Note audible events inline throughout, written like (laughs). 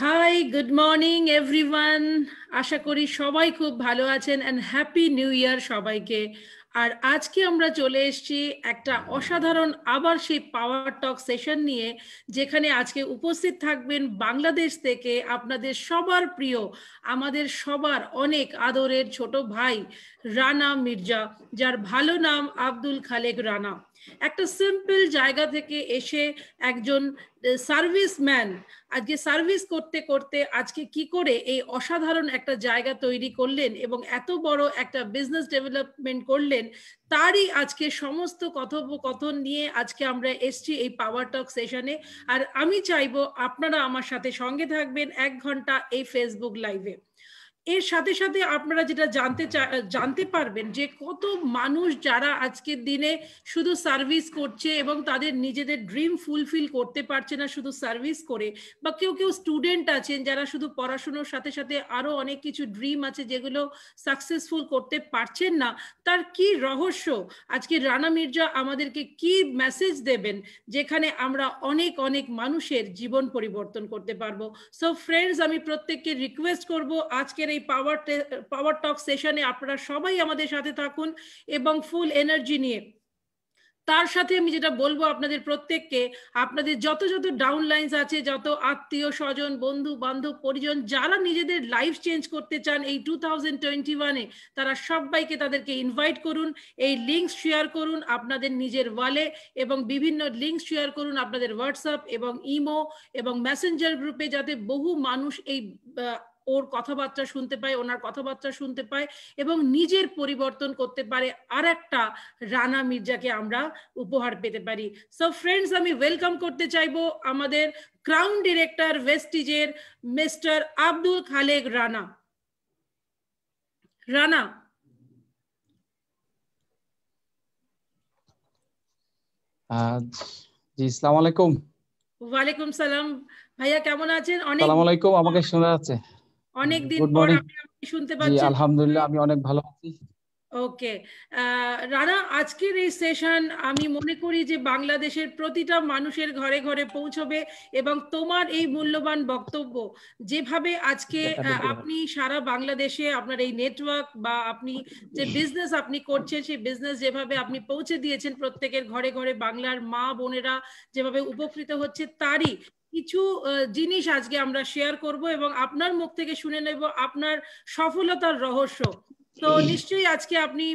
High good morning everyone আশা করি সবাই খুব ভালো আছেন অ্যান্ড হ্যাপি নিউ ইয়ার সবাইকে আর আজকে আমরা চলে এসেছি একটা অসাধারণ আবার সেই পাওয়ার টক সেশন নিয়ে যেখানে আজকে উপস্থিত থাকবেন বাংলাদেশ থেকে আপনাদের সবার প্রিয় আমাদের সবার অনেক আদরের ছোট ভাই রানা মির্জা যার ভালো নাম আব্দুল খালেক রানা একটা সিম্পল জায়গা থেকে এসে একজন সার্ভিস ম্যান আজকে সার্ভিস করতে করতে আজকে কি করে এই অসাধারণ একটা জায়গা তৈরি করলেন এবং এত বড় একটা বিজনেস ডেভেলপমেন্ট করলেন তারই আজকে সমস্ত কথোপকথন নিয়ে আজকে আমরা এসছি এই পাওয়ার টক সেশনে আর আমি চাইবো আপনারা আমার সাথে সঙ্গে থাকবেন এক ঘন্টা এই ফেসবুক লাইভে এর সাথে সাথে আপনারা যেটা জানতে জানতে পারবেন যে কত মানুষ যারা আজকের দিনে শুধু সার্ভিস করছে এবং তাদের নিজেদের ড্রিম ফুলফিল করতে পারছে না শুধু সার্ভিস করে বা কেউ কেউ স্টুডেন্ট আছেন যারা শুধু পড়াশুনোর সাথে সাথে আরো অনেক কিছু ড্রিম আছে যেগুলো সাকসেসফুল করতে পারছেন না তার কি রহস্য আজকে রানা মির্জা আমাদেরকে কি মেসেজ দেবেন যেখানে আমরা অনেক অনেক মানুষের জীবন পরিবর্তন করতে পারবো সো ফ্রেন্ডস আমি প্রত্যেককে রিকোয়েস্ট করব আজকের এই পাওয়ার পাওয়ার টক সেশনে আপনারা সবাই আমাদের সাথে থাকুন এবং ফুল এনার্জি নিয়ে তার সাথে আমি যেটা বলবো আপনাদের প্রত্যেককে আপনাদের যত যত ডাউন আছে যত আত্মীয় স্বজন বন্ধু বান্ধব পরিজন যারা নিজেদের লাইফ চেঞ্জ করতে চান এই টু থাউজেন্ড টোয়েন্টি ওয়ানে তারা সবাইকে তাদেরকে ইনভাইট করুন এই লিঙ্ক শেয়ার করুন আপনাদের নিজের ওয়ালে এবং বিভিন্ন লিঙ্ক শেয়ার করুন আপনাদের হোয়াটসঅ্যাপ এবং ইমো এবং মেসেঞ্জার গ্রুপে যাতে বহু মানুষ এই ওর কথাবার্তা শুনতে পায় ওনার কথাবার্তা শুনতে পায় এবং নিজের পরিবর্তন করতে পারে আর একটা রানা মির্জাকে আমরা উপহার পেতে পারি সো ফ্রেন্ডস আমি ওয়েলকাম করতে চাইবো আমাদের ক্রাউন ডিরেক্টর ভেস্টিজের মিস্টার আব্দুল খালেক রানা রানা জি আলাইকুম ওয়ালাইকুম সালাম ভাইয়া কেমন আছেন অনেক আলাইকুম আমাকে শোনা যাচ্ছে অনেকদিন পর আপনি শুনতে পাচ্ছেন আলহামদুলিল্লাহ আমি অনেক ভালো আছি ওকে রানা আজকের এই সেশন আমি মনে করি যে বাংলাদেশের প্রতিটা মানুষের ঘরে ঘরে পৌঁছবে এবং তোমার এই মূল্যবান বক্তব্য যেভাবে আজকে আপনি সারা বাংলাদেশে আপনার এই নেটওয়ার্ক বা আপনি যে বিজনেস আপনি করছেন সেই বিজনেস যেভাবে আপনি পৌঁছে দিয়েছেন প্রত্যেকের ঘরে ঘরে বাংলার মা বোনেরা যেভাবে উপকৃত হচ্ছে তারই কিছু জিনিস আজকে আমরা শেয়ার করব এবং আপনার মুখ থেকে শুনে নেব আপনার সফলতার রহস্য তো নিশ্চয়ই আজকে আপনি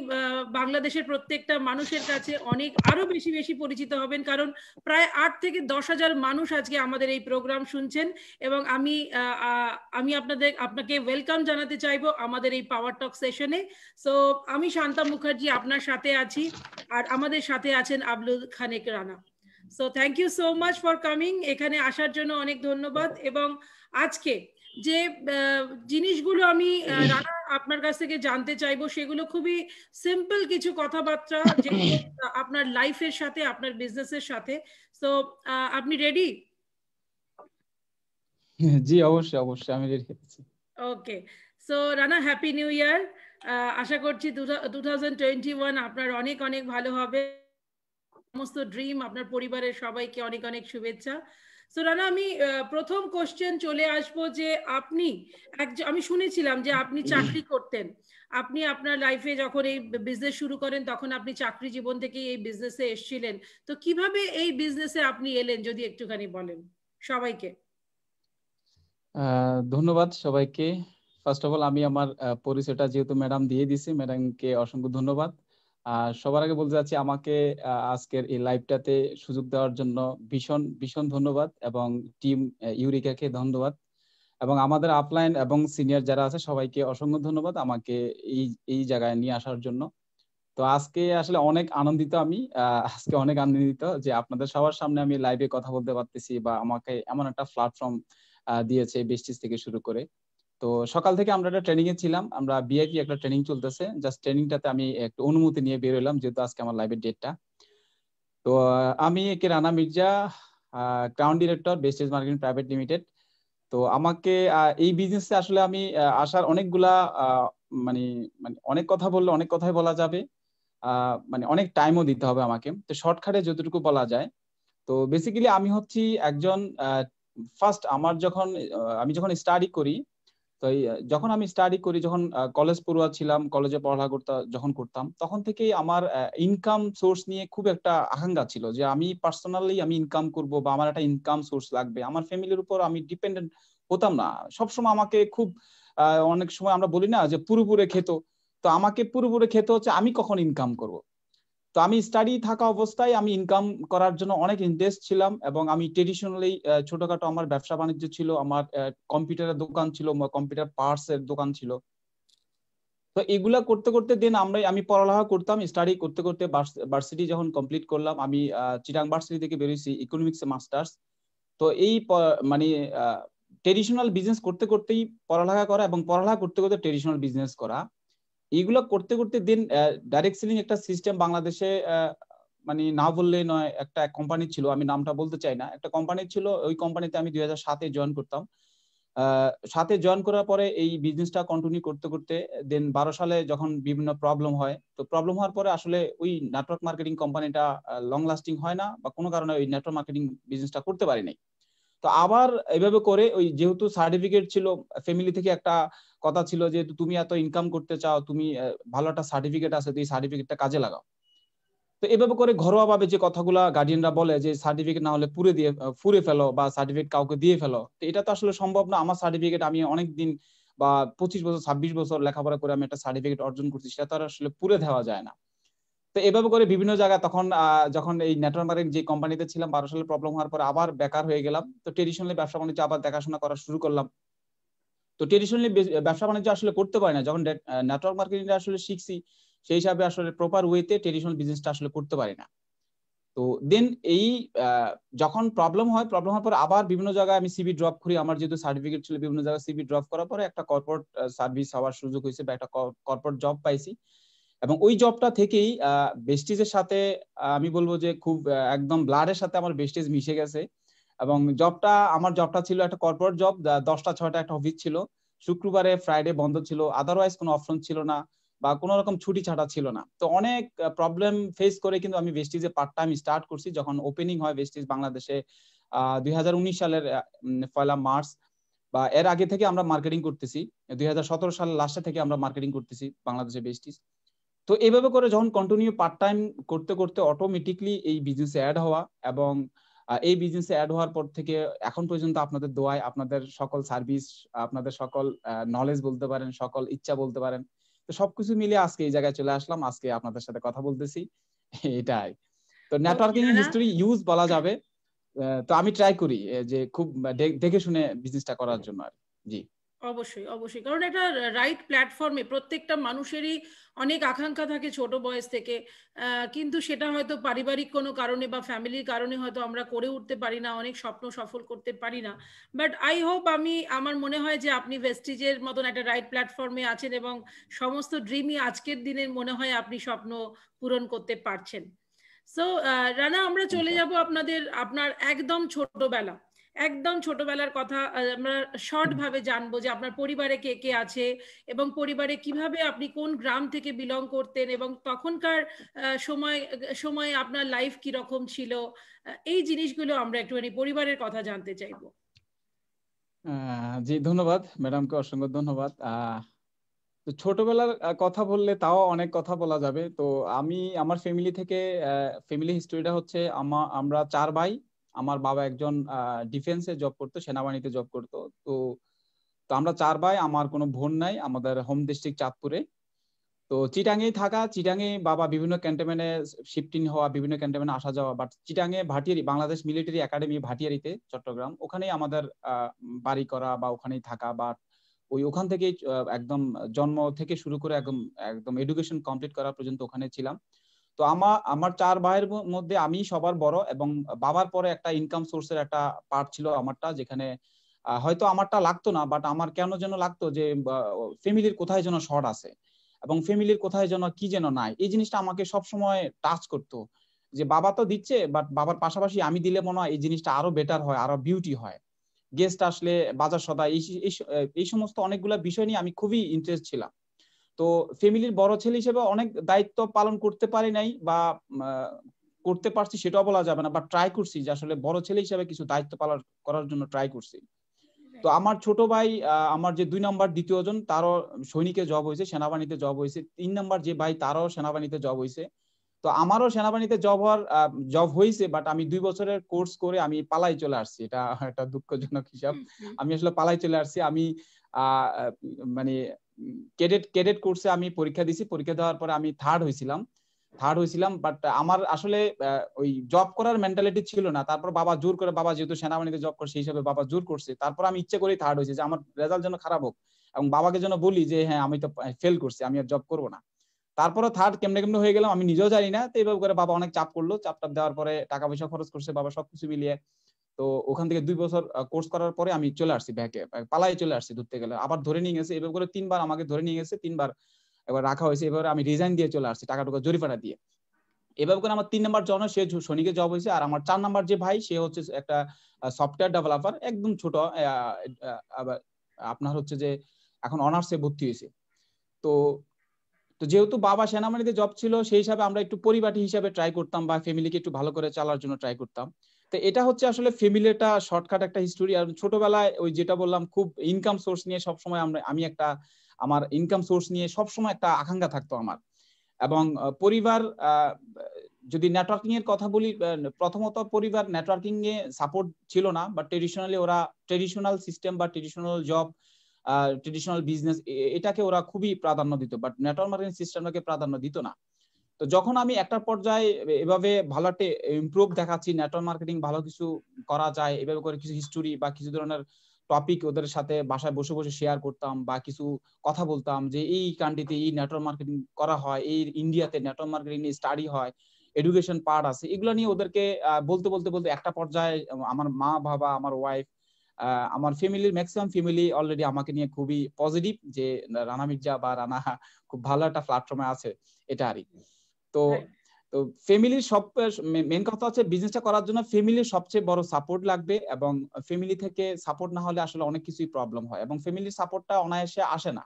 বাংলাদেশের প্রত্যেকটা মানুষের কাছে অনেক আরো বেশি বেশি পরিচিত হবেন কারণ প্রায় আট থেকে দশ হাজার মানুষ আজকে আমাদের এই প্রোগ্রাম শুনছেন এবং আমি আমি আপনাদের আপনাকে ওয়েলকাম জানাতে চাইবো আমাদের এই পাওয়ার টক সেশনে সো আমি শান্তা মুখার্জি আপনার সাথে আছি আর আমাদের সাথে আছেন Abdul Khalek Rana so thank you so much for coming এখানে আসার জন্য অনেক ধন্যবাদ এবং আজকে যে জিনিসগুলো আমি আপনার কাছ থেকে জানতে চাইবো সেগুলো খুবই সিম্পল কিছু কথাবার্তা (laughs) যে আপনার লাইফের সাথে আপনার বিজনেসের সাথে সো আপনি রেডি জি অবশ্যই অবশ্যই আমি রেডি আছি okay so Rana happy new year আশা করছি টু থাউজেন্ড টোয়েন্টি ওয়ান আপনার অনেক অনেক ভালো হবে সমস্ত ড্রিম আপনার পরিবারের সবাইকে অনেক অনেক শুভেচ্ছা সো রানা আমি প্রথম কোশ্চেন চলে আসব যে আপনি আমি শুনেছিলাম যে আপনি চাকরি করতেন আপনি আপনার লাইফে যখন এই বিজনেস শুরু করেন তখন আপনি চাকরি জীবন থেকে এই বিজনেসে এসেছিলেন তো কিভাবে এই বিজনেসে আপনি এলেন যদি একটুখানি বলেন সবাইকে ধন্যবাদ সবাইকে ফার্স্ট অফ অল আমি আমার পরিচয়টা যেহেতু ম্যাডাম দিয়ে দিছি ম্যাডামকে অসংখ্য ধন্যবাদ সবার আগে বলতে চাচ্ছি আমাকে আজকের এই লাইভটাতে সুযোগ দেওয়ার জন্য ভীষণ ভীষণ ধন্যবাদ এবং টিম ইউরিকাকে ধন্যবাদ এবং আমাদের আপলাইন এবং সিনিয়র যারা আছে সবাইকে অসংখ্য ধন্যবাদ আমাকে এই এই জায়গায় নিয়ে আসার জন্য তো আজকে আসলে অনেক আনন্দিত আমি আজকে অনেক আনন্দিত যে আপনাদের সবার সামনে আমি লাইভে কথা বলতে পারতেছি বা আমাকে এমন একটা প্ল্যাটফর্ম দিয়েছে বেস্টিস থেকে শুরু করে তো সকাল থেকে আমরা একটা ট্রেনিং এ ছিলাম আমরা বিআইপি একটা ট্রেনিং চলতেছে জাস্ট ট্রেনিংটাতে আমি একটু অনুমতি নিয়ে বের হলাম যেহেতু আজকে আমার লাইভের ডেটটা তো আমি কে Rana Mirza crown director Vestige marketing private limited তো আমাকে এই বিজনেসে আসলে আমি আসার অনেকগুলা মানে মানে অনেক কথা বললে অনেক কথাই বলা যাবে মানে অনেক টাইমও দিতে হবে আমাকে তো শর্টকাটে যতটুকু বলা যায় তো বেসিক্যালি আমি হচ্ছি একজন ফার্স্ট আমার যখন আমি যখন স্টাডি করি তো যখন আমি স্টাডি করি যখন কলেজ পড়ুয়া ছিলাম কলেজে পড়া করতে যখন করতাম তখন থেকেই আমার ইনকাম সোর্স নিয়ে খুব একটা আকাঙ্ক্ষা ছিল যে আমি পার্সোনালি আমি ইনকাম করব বা আমার একটা ইনকাম সোর্স লাগবে আমার ফ্যামিলির উপর আমি ডিপেন্ডেন্ট হতাম না সবসময় আমাকে খুব অনেক সময় আমরা বলি না যে পুরোপুরে খেত তো আমাকে পুরোপুরি খেতে হচ্ছে আমি কখন ইনকাম করব তো আমি স্টাডি থাকা অবস্থায় আমি ইনকাম করার জন্য অনেক ইন্টারেস্ট ছিলাম এবং আমি ট্রেডিশনালি ছোটখাটো আমার ব্যবসা বাণিজ্য ছিল আমার কম্পিউটারের দোকান ছিল কম্পিউটার পার্টস এর দোকান ছিল তো এগুলা করতে করতে দিন আমরা আমি পড়ালেখা করতাম স্টাডি করতে করতে ভার্সিটি যখন কমপ্লিট করলাম আমি চিটাং ভার্সিটি থেকে বেরিয়েছি ইকোনমিক্সে মাস্টার্স তো এই মানে ট্রেডিশনাল বিজনেস করতে করতেই পড়ালেখা করা এবং পড়ালেখা করতে করতে ট্রেডিশনাল বিজনেস করা এইগুলা করতে করতে দেন ডাইরেক্ট সেলিং একটা সিস্টেম বাংলাদেশে মানে না বললে নয় একটা কোম্পানি ছিল আমি নামটা বলতে চাই না একটা কোম্পানি ছিল ওই কোম্পানিতে আমি দুই সাতে জয়েন করতাম সাথে জয়েন করার পরে এই বিজনেসটা কন্টিনিউ করতে করতে দেন বারো সালে যখন বিভিন্ন প্রবলেম হয় তো প্রবলেম হওয়ার পরে আসলে ওই নেটওয়ার্ক মার্কেটিং কোম্পানিটা লং লাস্টিং হয় না বা কোনো কারণে ওই নেটওয়ার্ক মার্কেটিং বিজনেসটা করতে পারি নাই তো আবার এভাবে করে ওই যেহেতু সার্টিফিকেট ছিল ফ্যামিলি থেকে একটা কথা ছিল যে তুমি এত ইনকাম করতে চাও তুমি ভালো একটা সার্টিফিকেট আছে তুই সার্টিফিকেটটা কাজে লাগাও তো এভাবে করে ঘরোয়া ভাবে যে কথাগুলা গার্ডিয়ানরা বলে যে সার্টিফিকেট না হলে পুরে দিয়ে ফুরে ফেলো বা সার্টিফিকেট কাউকে দিয়ে ফেলো তো এটা তো আসলে সম্ভব না আমার সার্টিফিকেট আমি অনেক দিন বা পঁচিশ বছর ছাব্বিশ বছর লেখাপড়া করে আমি একটা সার্টিফিকেট অর্জন করছি সেটা তো আসলে পুরে দেওয়া যায় না তো এভাবে করে বিভিন্ন জায়গায় তখন যখন এই নেটওয়ার্ক মার্কেটিং যে কোম্পানিতে ছিলাম বারো সালে প্রবলেম হওয়ার পর আবার বেকার হয়ে গেলাম তো ট্রেডিশনালি ব্যবসা বাণিজ্য আবার দেখাশোনা করা শুরু করলাম তো ট্রেডিশনালি ব্যবসা বাণিজ্য আসলে করতে পারে না যখন নেটওয়ার্ক মার্কেটিংটা আসলে শিখছি সেই হিসাবে আসলে প্রপার ওয়েতে ট্রেডিশনাল বিজনেসটা আসলে করতে পারি না তো দেন এই যখন প্রবলেম হয় প্রবলেম হওয়ার পর আবার বিভিন্ন জায়গায় আমি সিবি ড্রপ করি আমার যেহেতু সার্টিফিকেট ছিল বিভিন্ন জায়গায় সিবি ড্রপ করার পরে একটা কর্পোরেট সার্ভিস হওয়ার সুযোগ হয়েছে বা একটা কর্পোরেট জব পাইছি এবং ওই জবটা থেকেই বেস্টিজের সাথে আমি বলবো যে খুব একদম ব্লাডের সাথে আমার বেস্টিজ মিশে গেছে এবং জবটা আমার জবটা ছিল একটা কর্পোরেট জব দশটা ছয়টা একটা অফিস ছিল শুক্রবারে ফ্রাইডে বন্ধ ছিল আদারওয়াইজ কোনো অপশন ছিল না বা কোনো রকম ছুটি ছাটা ছিল না তো অনেক প্রবলেম ফেস করে কিন্তু আমি ভেস্টিজে পার্ট টাইম স্টার্ট করছি যখন ওপেনিং হয় ভেস্টিজ বাংলাদেশে দুই সালের পয়লা মার্চ বা এর আগে থেকে আমরা মার্কেটিং করতেছি দুই সালের লাস্টে থেকে আমরা মার্কেটিং করতেছি বাংলাদেশে ভেস্টিজ তো এইভাবে করে যখন কন্টিনিউ পার্ট টাইম করতে করতে অটোমেটিকলি এই বিজনেসে অ্যাড হওয়া এবং এই বিজনেসে অ্যাড হওয়ার পর থেকে এখন পর্যন্ত আপনাদের দোয়ায় আপনাদের সকল সার্ভিস আপনাদের সকল নলেজ বলতে পারেন সকল ইচ্ছা বলতে পারেন তো সবকিছু মিলে আজকে এই জায়গায় চলে আসলাম আজকে আপনাদের সাথে কথা বলতেছি (laughs) এটাই তো নেটওয়ার্কিং এর হিস্টরি ইউজ বলা যাবে তো আমি ট্রাই করি যে খুব দেখে শুনে বিজনেসটা করার হ্যাঁ। জন্য আর জি অবশ্যই অবশ্যই কারণ একটা রাইট প্ল্যাটফর্মে প্রত্যেকটা মানুষেরই অনেক আকাঙ্ক্ষা থাকে ছোট বয়স থেকে কিন্তু সেটা হয়তো পারিবারিক কোনো কারণে বা ফ্যামিলির কারণে হয়তো আমরা করে উঠতে পারি না অনেক স্বপ্ন সফল করতে পারি না বাট আই হোপ আমি আমার মনে হয় যে আপনি ভেস্টিজের মতন একটা রাইট প্ল্যাটফর্মে আছেন এবং সমস্ত ড্রিমই আজকের দিনের মনে হয় আপনি স্বপ্ন পূরণ করতে পারছেন সো রানা আমরা চলে যাব আপনাদের আপনার একদম ছোটবেলা একদম ছোটবেলার কথা আমরা শর্ট ভাবে জানবো যে আপনার পরিবারে কে কে আছে এবং পরিবারে কিভাবে আপনি কোন গ্রাম থেকে বিলং করতেন এবং তখনকার সময় সময়ে আপনার লাইফ কি রকম ছিল এই জিনিসগুলো আমরা একটুখানি পরিবারের কথা জানতে চাইবো জি ধন্যবাদ ম্যাডামকে অসংখ্য ধন্যবাদ তো ছোটবেলার কথা বললে তাও অনেক কথা বলা যাবে তো আমি আমার ফ্যামিলি থেকে ফ্যামিলি হিস্টোরিটা হচ্ছে আমরা চার ভাই আমার বাবা একজন ডিফেন্সে জব করতো সেনাবাহিনীতে জব করতো তো তো আমরা চার ভাই আমার কোনো বোন নাই আমাদের হোম ডিস্ট্রিক্ট চাঁদপুরে তো চিটাঙে থাকা চিটাঙে বাবা বিভিন্ন ক্যান্টনমেন্টে শিফটিং হওয়া বিভিন্ন ক্যান্টনমেন্টে আসা যাওয়া বাট চিটাঙে ভাটিয়ারি বাংলাদেশ মিলিটারি একাডেমি ভাটিয়ারিতে চট্টগ্রাম ওখানেই আমাদের বাড়ি করা বা ওখানেই থাকা বা ওই ওখান থেকেই একদম জন্ম থেকে শুরু করে একদম একদম এডুকেশন কমপ্লিট করা পর্যন্ত ওখানে ছিলাম তো আমার আমার চার ভাইয়ের মধ্যে আমি সবার বড় এবং বাবার পরে একটা ইনকাম সোর্সের একটা পার্ট ছিল আমারটা যেখানে হয়তো আমারটা লাগতো না বাট আমার কেন যেন লাগতো যে ফ্যামিলির কোথায় যেন শর্ট আছে এবং ফ্যামিলির কোথায় যেন কি যেন নাই এই জিনিসটা আমাকে সব সময় টাচ করতো যে বাবা তো দিচ্ছে বাট বাবার পাশাপাশি আমি দিলে মনে হয় এই জিনিসটা আরো বেটার হয় আরো বিউটি হয় গেস্ট আসলে বাজার সদা এই এই সমস্ত অনেকগুলো বিষয় নিয়ে আমি খুবই ইন্টারেস্ট ছিলাম তো ফ্যামিলির বড় ছেলে হিসেবে অনেক দায়িত্ব পালন করতে পারি নাই বা করতে পারছি সেটাও বলা যাবে না বা ট্রাই করছি যে আসলে বড় ছেলে হিসেবে কিছু দায়িত্ব পালন করার জন্য ট্রাই করছি তো আমার ছোট ভাই আমার যে দুই নম্বর দ্বিতীয় জন তারও সৈনিকে জব হয়েছে সেনাবাহিনীতে জব হয়েছে তিন নম্বর যে ভাই তারও সেনাবাহিনীতে জব হয়েছে তো আমারও সেনাবাহিনীতে জব হওয়ার জব হয়েছে বাট আমি দুই বছরের কোর্স করে আমি পালাই চলে আসছি এটা একটা দুঃখজনক হিসাব আমি আসলে পালাই চলে আসছি আমি মানে ক্যাডেট ক্যাডেট কোর্সে আমি পরীক্ষা দিছি পরীক্ষা দেওয়ার পরে আমি থার্ড হয়েছিলাম থার্ড হয়েছিলাম বাট আমার আসলে ওই জব করার মেন্টালিটি ছিল না তারপর বাবা জোর করে বাবা যেহেতু সেনাবাহিনীতে জব করছে সেই হিসাবে বাবা জোর করছে তারপর আমি ইচ্ছে করে থার্ড হয়েছে যে আমার রেজাল্ট যেন খারাপ হোক এবং বাবাকে যেন বলি যে হ্যাঁ আমি তো ফেল করছি আমি আর জব করবো না তারপরে থার্ড কেমনে কেমনে হয়ে গেলাম আমি নিজেও জানি না তো এইভাবে করে বাবা অনেক চাপ করলো চাপ টাপ দেওয়ার পরে টাকা পয়সা খরচ করছে বাবা সবকিছু মিলিয়ে তো ওখান থেকে দুই বছর কোর্স করার পরে আমি চলে আসছি ব্যাকে পালাই চলে আসছি ধরতে গেলে আবার ধরে নিয়ে গেছে এভাবে করে তিনবার আমাকে ধরে নিয়ে গেছে তিনবার এবার রাখা হয়েছে এবার আমি রিজাইন দিয়ে চলে আসছি টাকা টুকা জরিপাটা দিয়ে এভাবে করে আমার তিন নাম্বার জন সে শনিকে জব হয়েছে আর আমার চার নাম্বার যে ভাই সে হচ্ছে একটা সফটওয়্যার ডেভেলপার একদম ছোট আপনার হচ্ছে যে এখন অনার্সে ভর্তি হয়েছে তো তো যেহেতু বাবা সেনাবাহিনীতে জব ছিল সেই হিসাবে আমরা একটু পরিবাটি হিসাবে ট্রাই করতাম বা ফ্যামিলিকে একটু ভালো করে চালার জন্য ট্রাই করতাম তো এটা হচ্ছে আসলে ফ্যামিলিটা শর্টকাট একটা হিস্টোরি আর ছোটবেলায় ওই যেটা বললাম খুব ইনকাম সোর্স নিয়ে সবসময় আমরা আমি একটা আমার ইনকাম সোর্স নিয়ে সবসময় একটা আকাঙ্ক্ষা থাকতো আমার এবং পরিবার যদি নেটওয়ার্কিং এর কথা বলি প্রথমত পরিবার নেটওয়ার্কিং এ সাপোর্ট ছিল না বা ট্রেডিশনালি ওরা ট্রেডিশনাল সিস্টেম বা ট্রেডিশনাল জব ট্রেডিশনাল বিজনেস এটাকে ওরা খুবই প্রাধান্য দিত বাট নেটওয়ার্ক মার্কেটিং সিস্টেমটাকে প্রাধান্য দিত না তো যখন আমি একটা পর্যায়ে এভাবে ভালো একটা ইমপ্রুভ দেখাচ্ছি নেটওয়ার্ক মার্কেটিং ভালো কিছু করা যায় এভাবে করে কিছু হিস্টোরি বা কিছু ধরনের টপিক ওদের সাথে বাসায় বসে বসে শেয়ার করতাম বা কিছু কথা বলতাম যে এই কান্ট্রিতে এই নেটওয়ার্ক মার্কেটিং করা হয় এই ইন্ডিয়াতে নেটওয়ার্ক মার্কেটিং নিয়ে স্টাডি হয় এডুকেশন পার্ট আছে এগুলো নিয়ে ওদেরকে বলতে বলতে বলতে একটা পর্যায়ে আমার মা বাবা আমার ওয়াইফ আমার ফ্যামিলির ম্যাক্সিমাম ফ্যামিলি অলরেডি আমাকে নিয়ে খুবই পজিটিভ যে রানা মির্জা বা রানা খুব ভালো একটা প্ল্যাটফর্মে আছে এটা আর কি তো তো ফ্যামিলির সব মেন কথা হচ্ছে বিজনেসটা করার জন্য ফ্যামিলির সবচেয়ে বড় সাপোর্ট লাগবে এবং ফ্যামিলি থেকে সাপোর্ট না হলে আসলে অনেক কিছুই প্রবলেম হয় এবং ফ্যামিলির সাপোর্টটা অনায়াসে আসে না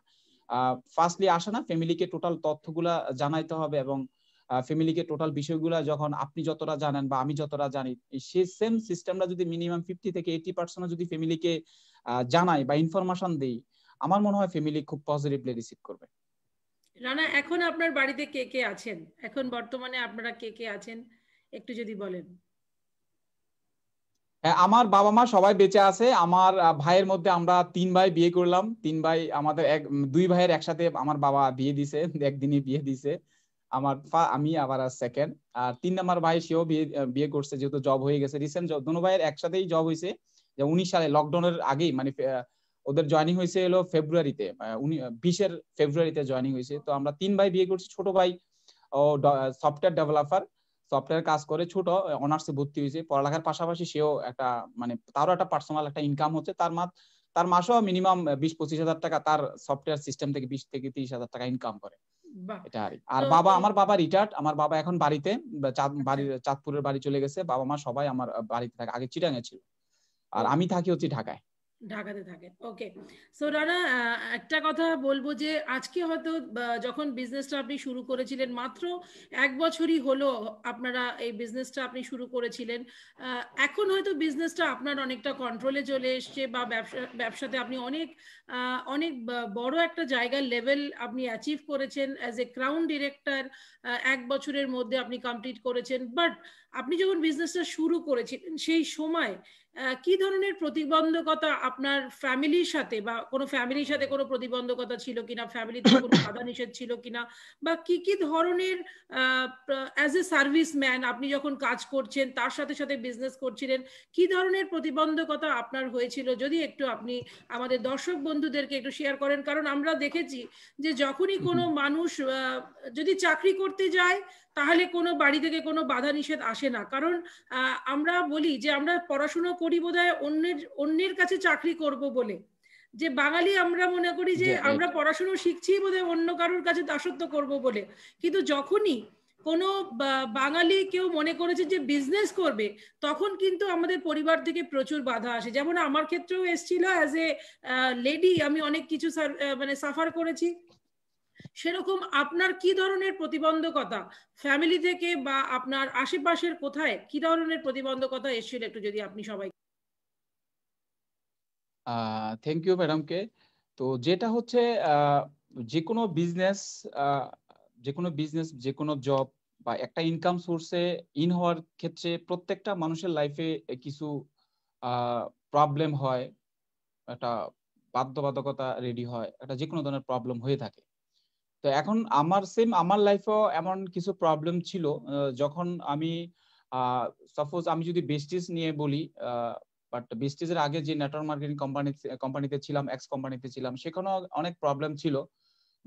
ফার্স্টলি আসে না ফ্যামিলিকে টোটাল তথ্যগুলা জানাইতে হবে এবং ফ্যামিলিকে টোটাল বিষয়গুলা যখন আপনি যতটা জানেন বা আমি যতটা জানি সে সেম সিস্টেমটা যদি মিনিমাম ফিফটি থেকে এইটি পার্সেন্ট যদি ফ্যামিলিকে জানাই বা ইনফরমেশন দিই আমার মনে হয় ফ্যামিলি খুব পজিটিভলি রিসিভ করবে রানা এখন আপনার বাড়িতে কে কে আছেন এখন বর্তমানে আপনারা কে কে আছেন একটু যদি বলেন আমার বাবা মা সবাই বেঁচে আছে আমার ভাইয়ের মধ্যে আমরা তিন ভাই বিয়ে করলাম তিন ভাই আমাদের এক দুই ভাইয়ের একসাথে আমার বাবা বিয়ে দিছে (laughs) একদিনই বিয়ে দিছে আমার আমি আবার সেকেন্ড আর তিন নাম্বার ভাই সেও বিয়ে বিয়ে করছে যেহেতু জব হয়ে গেছে রিসেন্ট দুনো ভাইয়ের একসাথেই জব হয়েছে যে উনিশ সালে লকডাউনের আগেই মানে ওদের জয়নিং হয়েছে এলো ফেব্রুয়ারিতে বিশের ফেব্রুয়ারিতে জয়নিং হয়েছে তো আমরা তিন ভাই বিয়ে করছি ছোট ভাই ও সফটওয়্যার ডেভেলপার সফটওয়্যার কাজ করে ছোট অনার্সে ভর্তি হয়েছে পড়ালেখার পাশাপাশি সেও একটা মানে তারও একটা পার্সোনাল একটা ইনকাম হচ্ছে তার মা তার মাসও মিনিমাম বিশ পঁচিশ হাজার টাকা তার সফটওয়্যার সিস্টেম থেকে বিশ থেকে তিরিশ হাজার টাকা ইনকাম করে এটা আর বাবা আমার বাবা রিটায়ার্ড আমার বাবা এখন বাড়িতে আচ্ছা। বাড়ির চাঁদপুরের বাড়ি চলে গেছে বাবা মা সবাই আমার বাড়িতে থাকে আগে চিটাঙে ছিল আর আমি থাকি হচ্ছে ঢাকায় ঢাকাতে থাকেন ওকে সো রানা একটা কথা বলবো যে আজকে হয়তো যখন বিজনেসটা আপনি শুরু করেছিলেন মাত্র এক বছরই হলো আপনারা এই বিজনেসটা আপনি শুরু করেছিলেন এখন হয়তো বিজনেসটা আপনার অনেকটা কন্ট্রোলে চলে এসছে বা ব্যবসা ব্যবসাতে আপনি অনেক অনেক বড় একটা জায়গার লেভেল আপনি অ্যাচিভ করেছেন অ্যাজ এ ক্রাউন ডিরেক্টর এক বছরের মধ্যে আপনি কমপ্লিট করেছেন বাট আপনি যখন বিজনেসটা শুরু করেছিলেন সেই সময় কি ধরনের প্রতিবন্ধকতা আপনার ফ্যামিলির সাথে বা কোনো ফ্যামিলির সাথে কোনো প্রতিবন্ধকতা ছিল কিনা ফ্যামিলিতে কোনো (coughs) বাধা নিষেধ ছিল কিনা বা কি কি ধরনের অ্যাজ এ সার্ভিস ম্যান আপনি যখন কাজ করছেন তার সাথে সাথে বিজনেস করছিলেন কি ধরনের প্রতিবন্ধকতা আপনার হয়েছিল যদি একটু আপনি আমাদের দর্শক বন্ধুদেরকে একটু শেয়ার করেন কারণ আমরা দেখেছি যে যখনই কোনো মানুষ যদি চাকরি করতে যায় তাহলে কোনো বাড়ি থেকে কোনো বাধা নিষেধ আসে না কারণ আমরা বলি যে আমরা পড়াশুনো করি বোধহয় অন্যের অন্যের কাছে চাকরি করব বলে যে বাঙালি আমরা মনে করি যে আমরা পড়াশুনো শিখছি বোধহয় অন্য কারোর কাছে দাসত্ব করব বলে কিন্তু যখনই কোনো বাঙালি কেউ মনে করেছে যে বিজনেস করবে তখন কিন্তু আমাদের পরিবার থেকে প্রচুর বাধা আসে যেমন আমার ক্ষেত্রেও এসেছিল অ্যাজ এ লেডি আমি অনেক কিছু মানে সাফার করেছি সেরকম আপনার কি ধরনের প্রতিবন্ধকতা ফ্যামিলি থেকে বা আপনার আশেপাশের কোথায় কি ধরনের প্রতিবন্ধকতা এসেছিল একটু যদি আপনি সবাই থ্যাংক ইউ ম্যাডামকে তো যেটা হচ্ছে যে কোনো বিজনেস যে কোনো বিজনেস যে কোনো জব বা একটা ইনকাম সোর্সে ইন হওয়ার ক্ষেত্রে প্রত্যেকটা মানুষের লাইফে কিছু প্রবলেম হয় একটা বাধ্যবাধকতা রেডি হয় একটা যে কোনো ধরনের প্রবলেম হয়ে থাকে তো এখন আমার সেম আমার লাইফেও এমন কিছু প্রবলেম ছিল যখন আমি সাপোজ আমি যদি বেস্টিস নিয়ে বলি বাট বেস্টিজের আগে যে নেটওয়ার্ক মার্কেটিং কোম্পানি কোম্পানিতে ছিলাম এক্স কোম্পানিতে ছিলাম সেখানেও অনেক প্রবলেম ছিল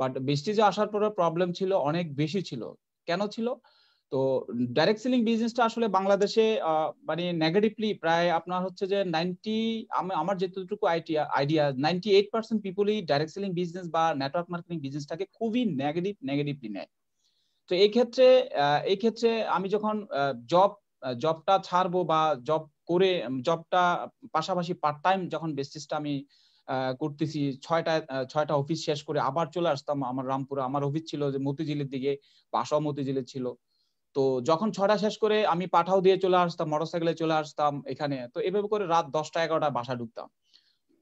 বাট বেস্টিজে আসার পরে প্রবলেম ছিল অনেক বেশি ছিল কেন ছিল তো ডাইরেক্ট সেলিং বিজনেসটা আসলে বাংলাদেশে মানে নেগেটিভলি প্রায় আপনার হচ্ছে যে নাইনটি আমার যতটুকু আইডিয়া নাইনটি এইট পার্সেন্ট পিপুলই ডাইরেক্ট সেলিং বিজনেস বা নেটওয়ার্ক মার্কেটিং বিজনেসটাকে খুবই নেগেটিভ নেগেটিভলি নেয় তো এই ক্ষেত্রে এই ক্ষেত্রে আমি যখন জব জবটা ছাড়বো বা জব করে জবটা পাশাপাশি পার্ট টাইম যখন বেসিসটা আমি করতেছি ছয়টা ছয়টা অফিস শেষ করে আবার চলে আসতাম আমার রামপুরা আমার অফিস ছিল যে মতিঝিলের দিকে বাসাও মতিঝিলের ছিল তো যখন ছটা শেষ করে আমি পাঠাও দিয়ে চলে আসতাম মোটরসাইকেলে চলে আসতাম এখানে তো এভাবে করে রাত দশটা এগারোটা বাসা ঢুকতাম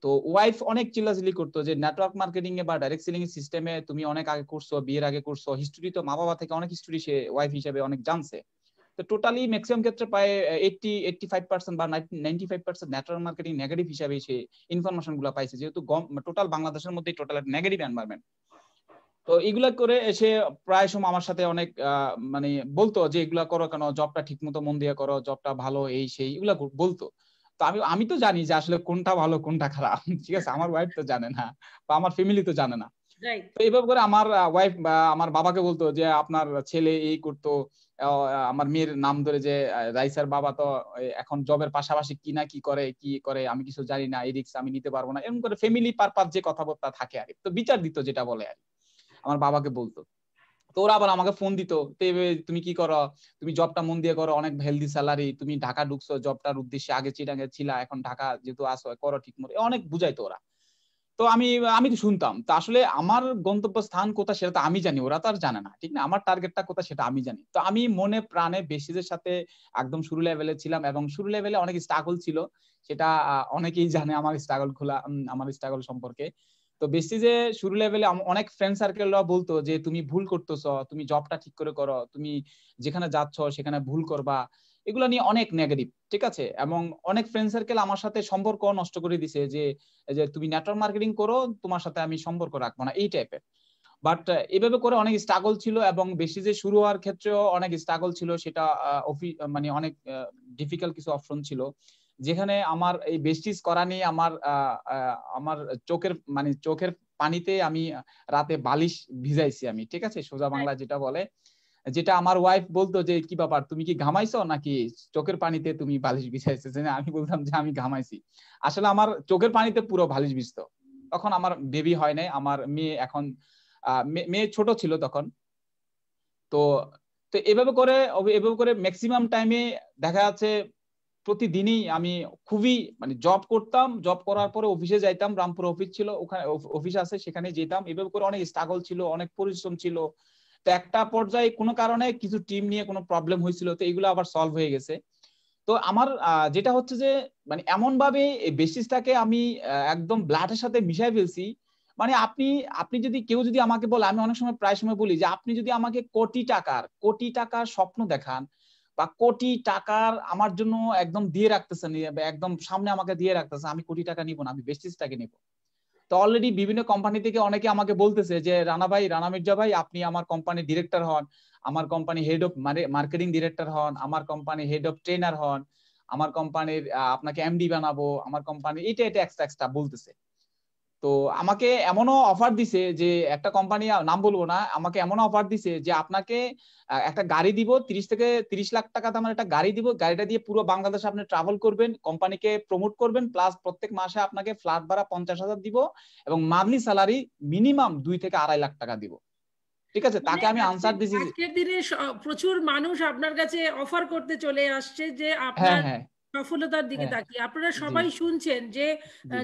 তো ওয়াইফ অনেক চিল্লাচিল্লি করতো যে নেটওয়ার্ক মার্কেটিং এ বা ডাইরেক্ট সিলিং এর সিস্টেমে তুমি অনেক আগে করছো বিয়ের আগে করছো হিস্ট্রি তো মা বাবা থেকে অনেক হিস্ট্রি সে ওয়াইফ হিসেবে অনেক জানছে তো টোটালি ম্যাক্সিমাম ক্ষেত্রে প্রায় এইটটি এইটটি ফাইভ পার্সেন্ট বা ninety five percent network marketing negative হিসাবে সে ইনফরমেশন গুলো পাইছে যেহেতু টোটাল বাংলাদেশের মধ্যে টোটাল নেগেটিভ এনভারমেন্ট তো এগুলা করে এসে প্রায় সময় আমার সাথে অনেক মানে বলতো যে এগুলা করো কেন জবটা ঠিক মতো মন দিয়ে করো জবটা ভালো এই সেই এগুলা বলতো তো আমি আমি তো জানি যে আসলে কোনটা ভালো কোনটা খারাপ (laughs) ঠিক আছে আমার ওয়াইফ তো জানে না বা আমার ফ্যামিলি তো জানে না তো এইভাবে করে আমার ওয়াইফ বা আমার বাবাকে বলতো যে আপনার ছেলে এই করতো আমার মেয়ের নাম ধরে যে রাইসার বাবা তো এখন জবের পাশাপাশি কি না কি করে কি করে আমি কিছু জানি না এই রিক্স আমি নিতে পারবো না এরকম করে ফ্যামিলি পারপাস যে কথাবার্তা থাকে আর তো বিচার দিত যেটা বলে আর কি আমার বাবাকে বলতো তো ওরা আবার আমাকে ফোন দিত তুমি কি করো তুমি জবটা মন দিয়ে করো অনেক হেলদি স্যালারি তুমি ঢাকা ঢুকছো জবটার উদ্দেশ্যে আগে চিটাঙ্গে ছিল এখন ঢাকা যেহেতু আসো করো ঠিক মতো অনেক বুঝাইতো ওরা তো আমি আমি তো শুনতাম তো আসলে আমার গন্তব্য স্থান কোথায় সেটা তো আমি জানি ওরা তো আর জানে না ঠিক না আমার টার্গেটটা কোথায় সেটা আমি জানি তো আমি মনে প্রাণে বেশিদের সাথে একদম শুরু লেভেলে ছিলাম এবং শুরু লেভেলে অনেক স্ট্রাগল ছিল সেটা অনেকেই জানে আমার স্ট্রাগল খোলা আমার স্ট্রাগল সম্পর্কে তো বেশি যে শুরু লেভেলে অনেক ফ্রেন্ড সার্কেলরা বলতো যে তুমি ভুল করতেছ তুমি জবটা ঠিক করে করো তুমি যেখানে যাচ্ছ সেখানে ভুল করবা এগুলো নিয়ে অনেক নেগেটিভ ঠিক আছে এবং অনেক ফ্রেন্ড সার্কেল আমার সাথে সম্পর্ক নষ্ট করে দিছে যে যে তুমি নেটওয়ার্ক মার্কেটিং করো তোমার সাথে আমি সম্পর্ক রাখবো না এই টাইপের বাট এভাবে করে অনেক স্ট্রাগল ছিল এবং বেশি যে শুরু হওয়ার ক্ষেত্রেও অনেক স্ট্রাগল ছিল সেটা মানে অনেক ডিফিকাল্ট কিছু অপশন ছিল যেখানে আমার এই বেস্টিস করা নিয়ে আমার আমার চোখের মানে চোখের পানিতে আমি রাতে বালিশ ভিজাইছি আমি ঠিক আছে সোজা বাংলা হ্যাঁ। যেটা বলে যেটা আমার ওয়াইফ বলতো যে কি ব্যাপার তুমি কি ঘামাইছো নাকি চোখের পানিতে তুমি বালিশ ভিজাইছো যে আমি বলতাম যে আমি ঘামাইছি আসলে আমার চোখের পানিতে পুরো বালিশ ভিজতো তখন আমার বেবি হয় নাই আমার মেয়ে এখন মেয়ে ছোট ছিল তখন তো তো এভাবে করে এভাবে করে ম্যাক্সিমাম টাইমে দেখা যাচ্ছে প্রতিদিনই আমি খুবই মানে জব করতাম জব করার পরে অফিসে যাইতাম রামপুর অফিস ছিল ওখানে অফিস আছে সেখানে যেতাম এভাবে করে অনেক স্ট্রাগল ছিল অনেক পরিশ্রম ছিল তো একটা পর্যায়ে কোনো কারণে কিছু টিম নিয়ে কোনো প্রবলেম হয়েছিল তো এগুলো আবার সলভ হয়ে গেছে তো আমার যেটা হচ্ছে যে মানে এমন ভাবে বেসিসটাকে আমি একদম ব্লাডের সাথে মিশাই ফেলছি মানে আপনি আপনি যদি কেউ যদি আমাকে বলে আমি অনেক সময় প্রায় সময় বলি যে আপনি যদি আমাকে কোটি টাকার কোটি টাকার স্বপ্ন দেখান বা কোটি টাকার আমার জন্য একদম দিয়ে রাখতেছে একদম সামনে আমাকে দিয়ে রাখতেছে আমি কোটি টাকা নিব না আমি টাকা নিব তো অলরেডি বিভিন্ন কোম্পানি থেকে অনেকে আমাকে বলতেছে যে রানা ভাই রানা মির্জা ভাই আপনি আমার কোম্পানি ডিরেক্টর হন আমার company head of marketing director হন আমার কোম্পানি হেড অফ ট্রেনার হন আমার কোম্পানির আপনাকে এমডি বানাবো আমার কোম্পানি এটা এটা এক্সট্রা এক্সট্রা বলতেছে তো আমাকে এমনও অফার দিছে যে একটা কোম্পানি নাম বলবো না আমাকে এমন অফার দিছে যে আপনাকে একটা গাড়ি দিব তিরিশ থেকে তিরিশ লাখ টাকা দামের একটা গাড়ি দিব গাড়িটা দিয়ে পুরো বাংলাদেশে আপনি ট্রাভেল করবেন কোম্পানিকে প্রমোট করবেন প্লাস প্রত্যেক মাসে আপনাকে ফ্ল্যাট ভাড়া পঞ্চাশ হাজার দিব এবং মান্থলি স্যালারি মিনিমাম দুই থেকে আড়াই লাখ টাকা দিব ঠিক আছে মানে তাকে আমি আনসার দিছি প্রচুর মানুষ আপনার কাছে অফার করতে চলে আসছে যে হ্যাঁ, আপনার হ্যাঁ। সফলতার দিকে হ্যাঁ, তাকিয়ে আপনারা সবাই শুনছেন যে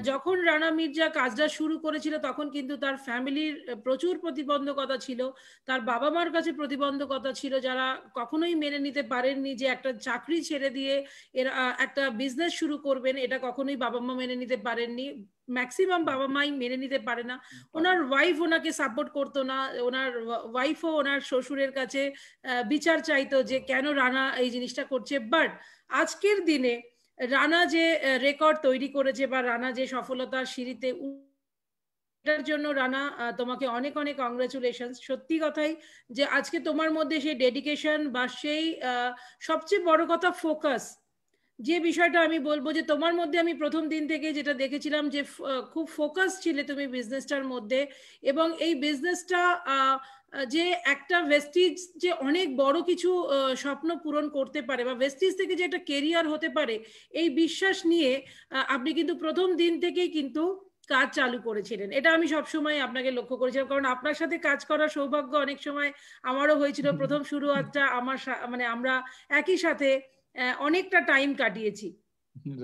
যখন রানা মির্জা কাজটা শুরু করেছিল তখন কিন্তু তার ফ্যামিলির প্রচুর প্রতিবন্ধকতা ছিল তার বাবা মার কাছে প্রতিবন্ধকতা ছিল যারা কখনোই মেনে নিতে পারেননি যে একটা চাকরি ছেড়ে দিয়ে এরা একটা বিজনেস শুরু করবেন এটা কখনোই বাবা মা মেনে নিতে পারেননি ম্যাক্সিমাম বাবা মাই মেনে নিতে পারে না ওনার ওয়াইফ ওনাকে সাপোর্ট করতো না ওনার ওয়াইফও ওনার শ্বশুরের কাছে বিচার চাইতো যে কেন রানা এই জিনিসটা করছে বাট আজকের দিনে রানা যে রেকর্ড তৈরি করেছে বা রানা যে সফলতার সিঁড়িতে এটার জন্য রানা তোমাকে অনেক অনেক কংগ্রেচুলেশন সত্যি কথাই যে আজকে তোমার মধ্যে সেই ডেডিকেশন বা সেই সবচেয়ে বড় কথা ফোকাস যে বিষয়টা আমি বলবো যে তোমার মধ্যে আমি প্রথম দিন থেকে যেটা দেখেছিলাম যে খুব ফোকাস ছিলে তুমি বিজনেসটার মধ্যে এবং এই বিজনেসটা যে একটা ভেস্টিজ যে অনেক বড় কিছু স্বপ্ন পূরণ করতে পারে বা ভেস্টিজ থেকে যে একটা কেরিয়ার হতে পারে এই বিশ্বাস নিয়ে আপনি কিন্তু প্রথম দিন থেকেই কিন্তু কাজ চালু করেছিলেন এটা আমি সবসময় আপনাকে লক্ষ্য করেছিলাম কারণ আপনার সাথে কাজ করার সৌভাগ্য অনেক সময় আমারও হয়েছিল প্রথম শুরুয়াতটা আমার মানে আমরা একই সাথে অনেকটা টাইম কাটিয়েছি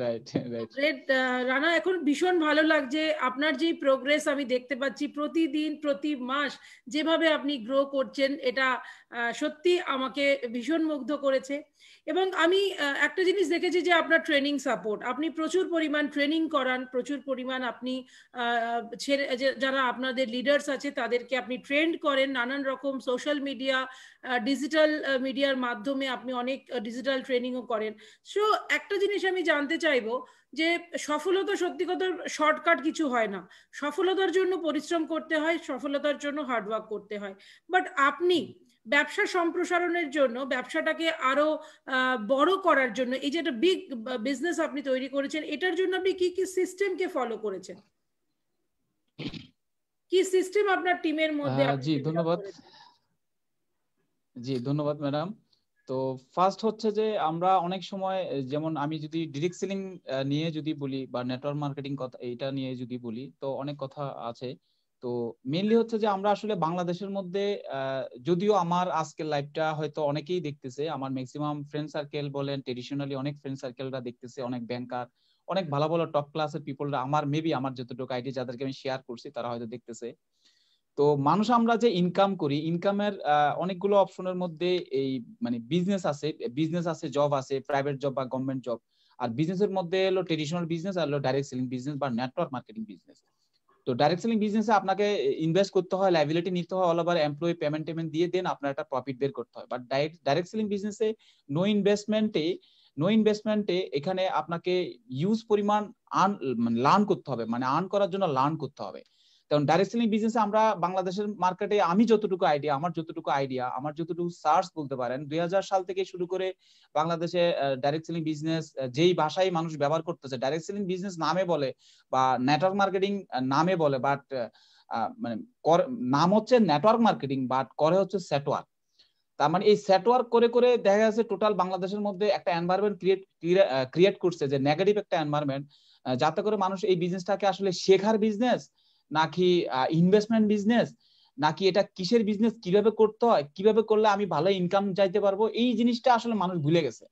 রাইট (laughs) রাইট রানা এখন ভীষণ ভালো লাগছে আপনার যে প্রোগ্রেস আমি দেখতে পাচ্ছি প্রতিদিন প্রতি মাস যেভাবে আপনি গ্রো করছেন এটা সত্যি আমাকে ভীষণ মুগ্ধ করেছে এবং আমি একটা জিনিস দেখেছি যে আপনার ট্রেনিং সাপোর্ট আপনি প্রচুর পরিমাণ ট্রেনিং করান প্রচুর পরিমাণ আপনি ছেড়ে যারা আপনাদের লিডার্স আছে তাদেরকে আপনি ট্রেন্ড করেন নানান রকম সোশ্যাল মিডিয়া ডিজিটাল মিডিয়ার মাধ্যমে আপনি অনেক ডিজিটাল ট্রেনিংও করেন সো একটা জিনিস আমি জানতে চাইবো যে সফলতা সত্যি কথা শর্টকাট কিছু হয় না সফলতার জন্য পরিশ্রম করতে হয় সফলতার জন্য হার্ডওয়ার্ক করতে হয় বাট আপনি ব্যবসা সম্প্রসারণের জন্য ব্যবসাটাকে আরো বড় করার জন্য এই যে একটা বিগ বিজনেস আপনি তৈরি করেছেন এটার জন্য আপনি কি কি সিস্টেমকে ফলো করেছেন কি সিস্টেম আপনার টিমের মধ্যে জি ধন্যবাদ জি ধন্যবাদ ম্যাডাম তো ফার্স্ট হচ্ছে যে আমরা অনেক সময় যেমন আমি যদি ডিরেক্ট সেলিং নিয়ে যদি বলি বা নেটওয়ার্ক মার্কেটিং কথা এটা নিয়ে যদি বলি তো অনেক কথা আছে তো মেনলি হচ্ছে যে আমরা আসলে বাংলাদেশের মধ্যে যদিও আমার আজকের লাইফটা হয়তো অনেকেই দেখতেছে আমার ম্যাক্সিমাম ফ্রেন্ড সার্কেল বলেন ট্রেডিশনালি অনেক ফ্রেন্ড সার্কেলরা দেখতেছে অনেক ব্যাংকার অনেক ভালো ভালো টপ ক্লাসের পিপলরা আমার মেবি আমার যতটুকু আইডি যাদেরকে আমি শেয়ার করছি তারা হয়তো দেখতেছে তো মানুষ আমরা যে ইনকাম করি ইনকামের অনেকগুলো অপশনের মধ্যে এই মানে বিজনেস আছে বিজনেস আছে জব আছে প্রাইভেট জব বা গভর্নমেন্ট জব আর বিজনেসের মধ্যে হলো ট্রেডিশনাল বিজনেস আর হলো ডাইরেক্ট সেলিং বিজনেস বা নেটওয়ার্ক মার্কেটিং বিজনেস তো ডাইরেক্ট সেলিং বিজনেসে আপনাকে ইনভেস্ট করতে হয় লাইবিলিটি নিতে হয় অল ওভার এমপ্লয়ি পেমেন্ট টেমেন্ট দিয়ে দেন আপনার একটা প্রফিট বের করতে হয় বাট ডাইরেক্ট ডাইরেক্ট সেলিং বিজনেসে নো ইনভেস্টমেন্টে নো ইনভেস্টমেন্টে এখানে আপনাকে ইউজ পরিমাণ আর্ন মানে লার্ন করতে হবে মানে আর্ন করার জন্য লার্ন করতে হবে কারণ ডাইরেক্ট সেলিং বিজনেস আমরা বাংলাদেশের মার্কেটে আমি যতটুকু আইডিয়া আমার যতটুকু আইডিয়া আমার যতটুকু সার্চ বলতে পারেন দুই সাল থেকে শুরু করে বাংলাদেশে ডাইরেক্ট সেলিং বিজনেস যেই ভাষায় মানুষ ব্যবহার করতেছে ডাইরেক্ট সেলিং বিজনেস নামে বলে বা নেটওয়ার্ক মার্কেটিং নামে বলে বাট মানে নাম হচ্ছে নেটওয়ার্ক মার্কেটিং বাট করে হচ্ছে সেটওয়ার্ক তার মানে এই সেটওয়ার্ক করে করে দেখা যাচ্ছে টোটাল বাংলাদেশের মধ্যে একটা এনভায়রনমেন্ট ক্রিয়েট ক্রিয়েট করছে যে নেগেটিভ একটা এনভায়রনমেন্ট যাতে করে মানুষ এই বিজনেসটাকে আসলে শেখার বিজনেস নাকি ইনভেস্টমেন্ট বিজনেস নাকি এটা কিসের বিজনেস কিভাবে করতে হয় কিভাবে করলে আমি ভালো ইনকাম চাইতে পারবো এই জিনিসটা আসলে মানুষ ভুলে গেছে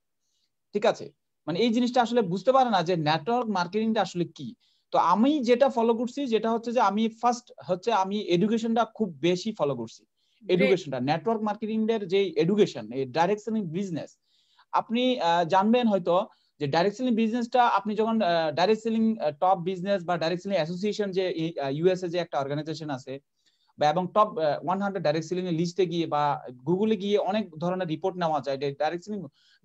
ঠিক আছে মানে এই জিনিসটা আসলে বুঝতে পারে না যে নেটওয়ার্ক মার্কেটিংটা আসলে কি তো আমি যেটা ফলো করছি যেটা হচ্ছে যে আমি ফার্স্ট হচ্ছে আমি এডুকেশনটা খুব বেশি ফলো করছি এডুকেশনটা নেটওয়ার্ক মার্কেটিং এর যে এডুকেশন এই ডাইরেকশন ইন বিজনেস আপনি জানবেন হয়তো যে ডাইরেক্ট সেলিং বিজনেসটা আপনি যখন ডাইরেক্ট সেলিং টপ বিজনেস বা ডাইরেক্ট সেলিং অ্যাসোসিয়েশন যে ইউএসএ যে একটা অর্গানাইজেশন আছে বা এবং top one hundred direct selling এর লিস্টে গিয়ে বা গুগলে গিয়ে অনেক ধরনের রিপোর্ট নেওয়া যায় যে ডাইরেক্ট সেলিং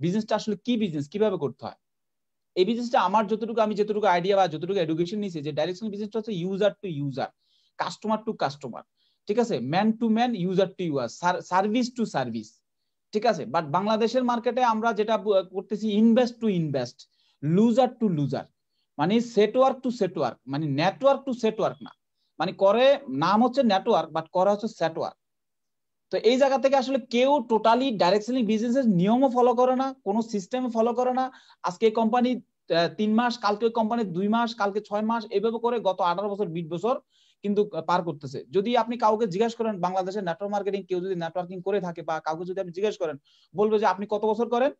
বিজনেসটা আসলে কি বিজনেস কিভাবে করতে হয় এই বিজনেসটা আমার যতটুকু আমি যতটুকু আইডিয়া বা যতটুকু এডুকেশন নিয়েছি যে ডাইরেক্ট সেলিং বিজনেসটা হচ্ছে user to user customer to customer ঠিক আছে man to man user to user service to service ঠিক আছে বাট বাংলাদেশের মার্কেটে আমরা যেটা করতেছি invest to invest loser to loser মানে সেটওয়ার্ক টু সেটওয়ার্ক মানে নেটওয়ার্ক টু সেটওয়ার্ক না মানে করে নাম হচ্ছে নেটওয়ার্ক বাট করা হচ্ছে সেটওয়ার্ক তো এই জায়গা থেকে আসলে কেউ টোটালি ডাইরেক্ট সেলিং বিজনেসের নিয়মও ফলো করে না কোনো সিস্টেম ফলো করে না আজকে এই কোম্পানি তিন মাস কালকে কোম্পানি দুই মাস কালকে ছয় মাস এভাবে করে গত আঠারো বছর বিশ বছর কিন্তু পার করতেছে যদি আপনি কাউকে জিজ্ঞাসা করেন বাংলাদেশের নেটওয়ার্ক মার্কেটিং কেউ যদি নেটওয়ার্কিং করে থাকে বা কাউকে যদি আপনি জিজ্ঞেস করেন বলবে যে আপনি কত বছর করেন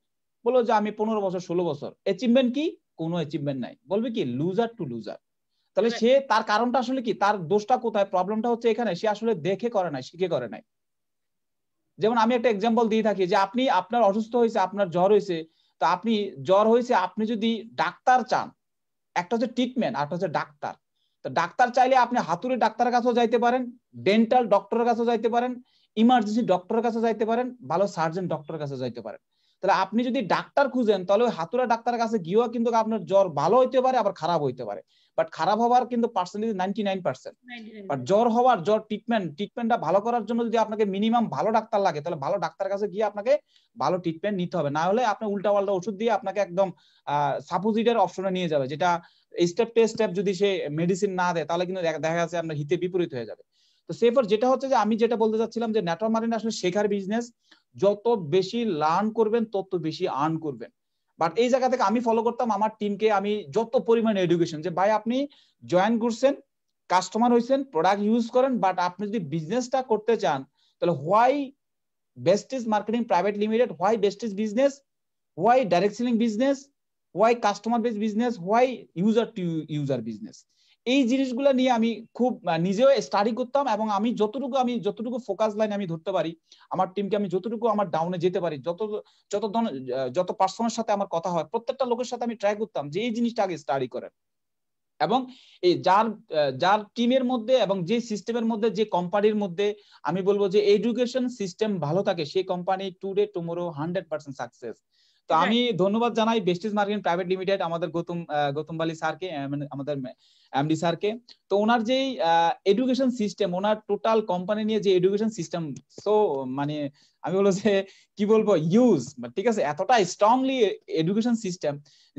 বলবো যে আমি পনেরো বছর ষোলো বছর অ্যাচিভমেন্ট কি কোনো অ্যাচিভমেন্ট নাই বলবে কি লুজার টু লুজার তাহলে সে তার কারণটা আসলে কি তার দোষটা কোথায় প্রবলেমটা হচ্ছে এখানে সে আসলে দেখে করে নাই শিখে করে নাই যেমন আমি একটা এক্সাম্পল দিয়ে থাকি যে আপনি আপনার অসুস্থ হয়েছে আপনার জ্বর হয়েছে তো আপনি জ্বর হয়েছে আপনি যদি ডাক্তার চান একটা হচ্ছে ট্রিটমেন্ট আর একটা হচ্ছে ডাক্তার ডাক্তার চাইলে আপনি হাতুড়ি ডাক্তারের কাছেও যাইতে পারেন ডেন্টাল ডক্টরের কাছেও যাইতে পারেন ইমার্জেন্সি ডক্টরের কাছে যাইতে পারেন ভালো সার্জন ডক্টরের কাছে যাইতে পারেন তাহলে আপনি যদি ডাক্তার খুঁজেন তাহলে ওই হাতুড়া ডাক্তারের কাছে গিয়েও কিন্তু আপনার জ্বর ভালো হইতে পারে আবার খারাপ হইতে পারে বাট খারাপ হওয়ার কিন্তু percentage ninety nine percent but জ্বর হওয়ার জ্বর ট্রিটমেন্ট ট্রিটমেন্টটা ভালো করার জন্য যদি আপনাকে মিনিমাম ভালো ডাক্তার লাগে তাহলে ভালো ডাক্তার কাছে গিয়ে আপনাকে ভালো ট্রিটমেন্ট নিতে হবে না হলে আপনি উল্টা পাল্টা ওষুধ দিয়ে আপনাকে একদম সাপোজিটের অপশনে নিয়ে যাবে যেটা স্টেপ টু স্টেপ যদি সে মেডিসিন না দেয় তাহলে কিন্তু দেখা যাচ্ছে আপনার হিতে বিপরীত হয়ে যাবে তো সেফর যেটা হচ্ছে যে আমি যেটা বলতে চাচ্ছিলাম যে নেটওয়ার্ক মার্কেটিং আসলে শেখার বিজনেস যত বেশি লার্ন করবেন তত বেশি আর্ন করবেন বাট এই জায়গা থেকে আমি ফলো করতাম আমার টিমকে আমি যত পরিমাণ এডুকেশন যে ভাই আপনি জয়েন করছেন কাস্টমার হয়েছেন প্রোডাক্ট ইউজ করেন বাট আপনি যদি বিজনেসটা করতে চান তাহলে why best is marketing private limited why best is business why direct selling business why customer base business why user to user business এই জিনিসগুলো নিয়ে আমি খুব নিজেও স্টাডি করতাম এবং আমি যতটুকু আমি যতটুকু ফোকাস লাইন আমি ধরতে পারি আমার টিমকে আমি যতটুকু আমার ডাউনে যেতে পারি যত যত যত পার্সনের সাথে আমার কথা হয় প্রত্যেকটা লোকের সাথে আমি ট্রাই করতাম যে এই জিনিসটা আগে স্টাডি করেন এবং এই যার যার টিমের মধ্যে এবং যে সিস্টেমের মধ্যে যে কোম্পানির মধ্যে আমি বলবো যে এডুকেশন সিস্টেম ভালো থাকে সেই company today tomorrow hundred percent success তো আমি ধন্যবাদ জানাই বেস্টিজ মার্কেট প্রাইভেট লিমিটেড আমাদের গৌতম গৌতম বালি স্যারকে মানে আমাদের এমডি স্যারকে তো ওনার যেই এডুকেশন সিস্টেম ওনার টোটাল কোম্পানি নিয়ে যে এডুকেশন সিস্টেম সো মানে আমি বলবো যে কি বলবো ইউজ ঠিক আছে এতটা স্ট্রংলি এডুকেশন সিস্টেম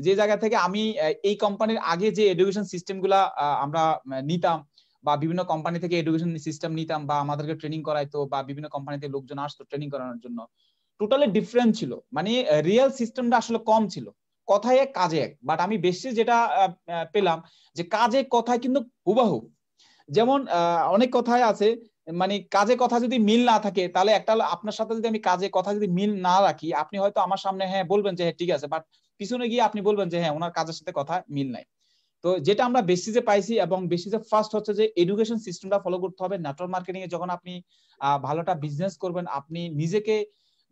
যে জায়গা থেকে আমি এই কোম্পানির আগে যে এডুকেশন সিস্টেম গুলা আমরা নিতাম বা বিভিন্ন কোম্পানি থেকে এডুকেশন সিস্টেম নিতাম বা আমাদেরকে ট্রেনিং করাইতো বা বিভিন্ন কোম্পানিতে লোকজন আসতো ট্রেনিং করানোর জন্য টোটালি ডিফারেন্ট ছিল মানে রিয়েল সিস্টেমটা আসলে কম ছিল কথায় এক কাজে এক বাট আমি বেশি যেটা পেলাম যে কাজে কথায় কিন্তু হুবাহু যেমন অনেক কথায় আছে মানে কাজে কথা যদি মিল না থাকে তাহলে একটা আপনার সাথে যদি আমি কাজে কথা যদি মিল না রাখি আপনি হয়তো আমার সামনে হ্যাঁ বলবেন যে হ্যাঁ ঠিক আছে বাট পিছনে গিয়ে আপনি বলবেন যে হ্যাঁ ওনার কাজের সাথে কথা মিল নাই তো যেটা আমরা বেশি যে পাইছি এবং বেশি যে ফার্স্ট হচ্ছে যে এডুকেশন সিস্টেমটা ফলো করতে হবে নেটওয়ার্ক মার্কেটিং এ যখন আপনি ভালোটা বিজনেস করবেন আপনি নিজেকে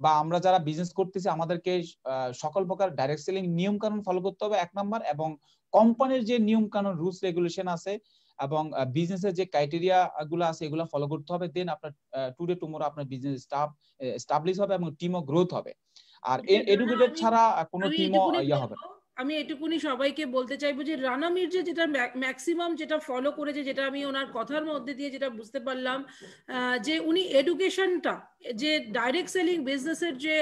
বা আমরা যারা বিজনেস করতেছি আমাদেরকে সকল প্রকার ডাইরেক্ট সেলিং নিয়ম কানুন ফলো করতে হবে এক নাম্বার এবং কোম্পানির যে নিয়ম কানুন রুলস রেগুলেশন আছে এবং বিজনেসের যে ক্রাইটেরিয়া গুলো আছে এগুলো ফলো করতে হবে দেন আপনার টুডে টুমোরো আপনার বিজনেস স্টাফ এস্টাবলিশ হবে এবং টিমও গ্রোথ হবে আর এডুকেটেড ছাড়া কোনো টিমও ইয়া হবে না আমি এটুকুনি সবাইকে বলতে চাইবো যে রানা মির্জা যেটা ম্যাক্সিমাম যেটা ফলো করেছে যেটা আমি ওনার কথার মধ্যে দিয়ে যেটা বুঝতে পারলাম যে উনি এডুকেশনটা যে ডাইরেক্ট সেলিং বিজনেসের যে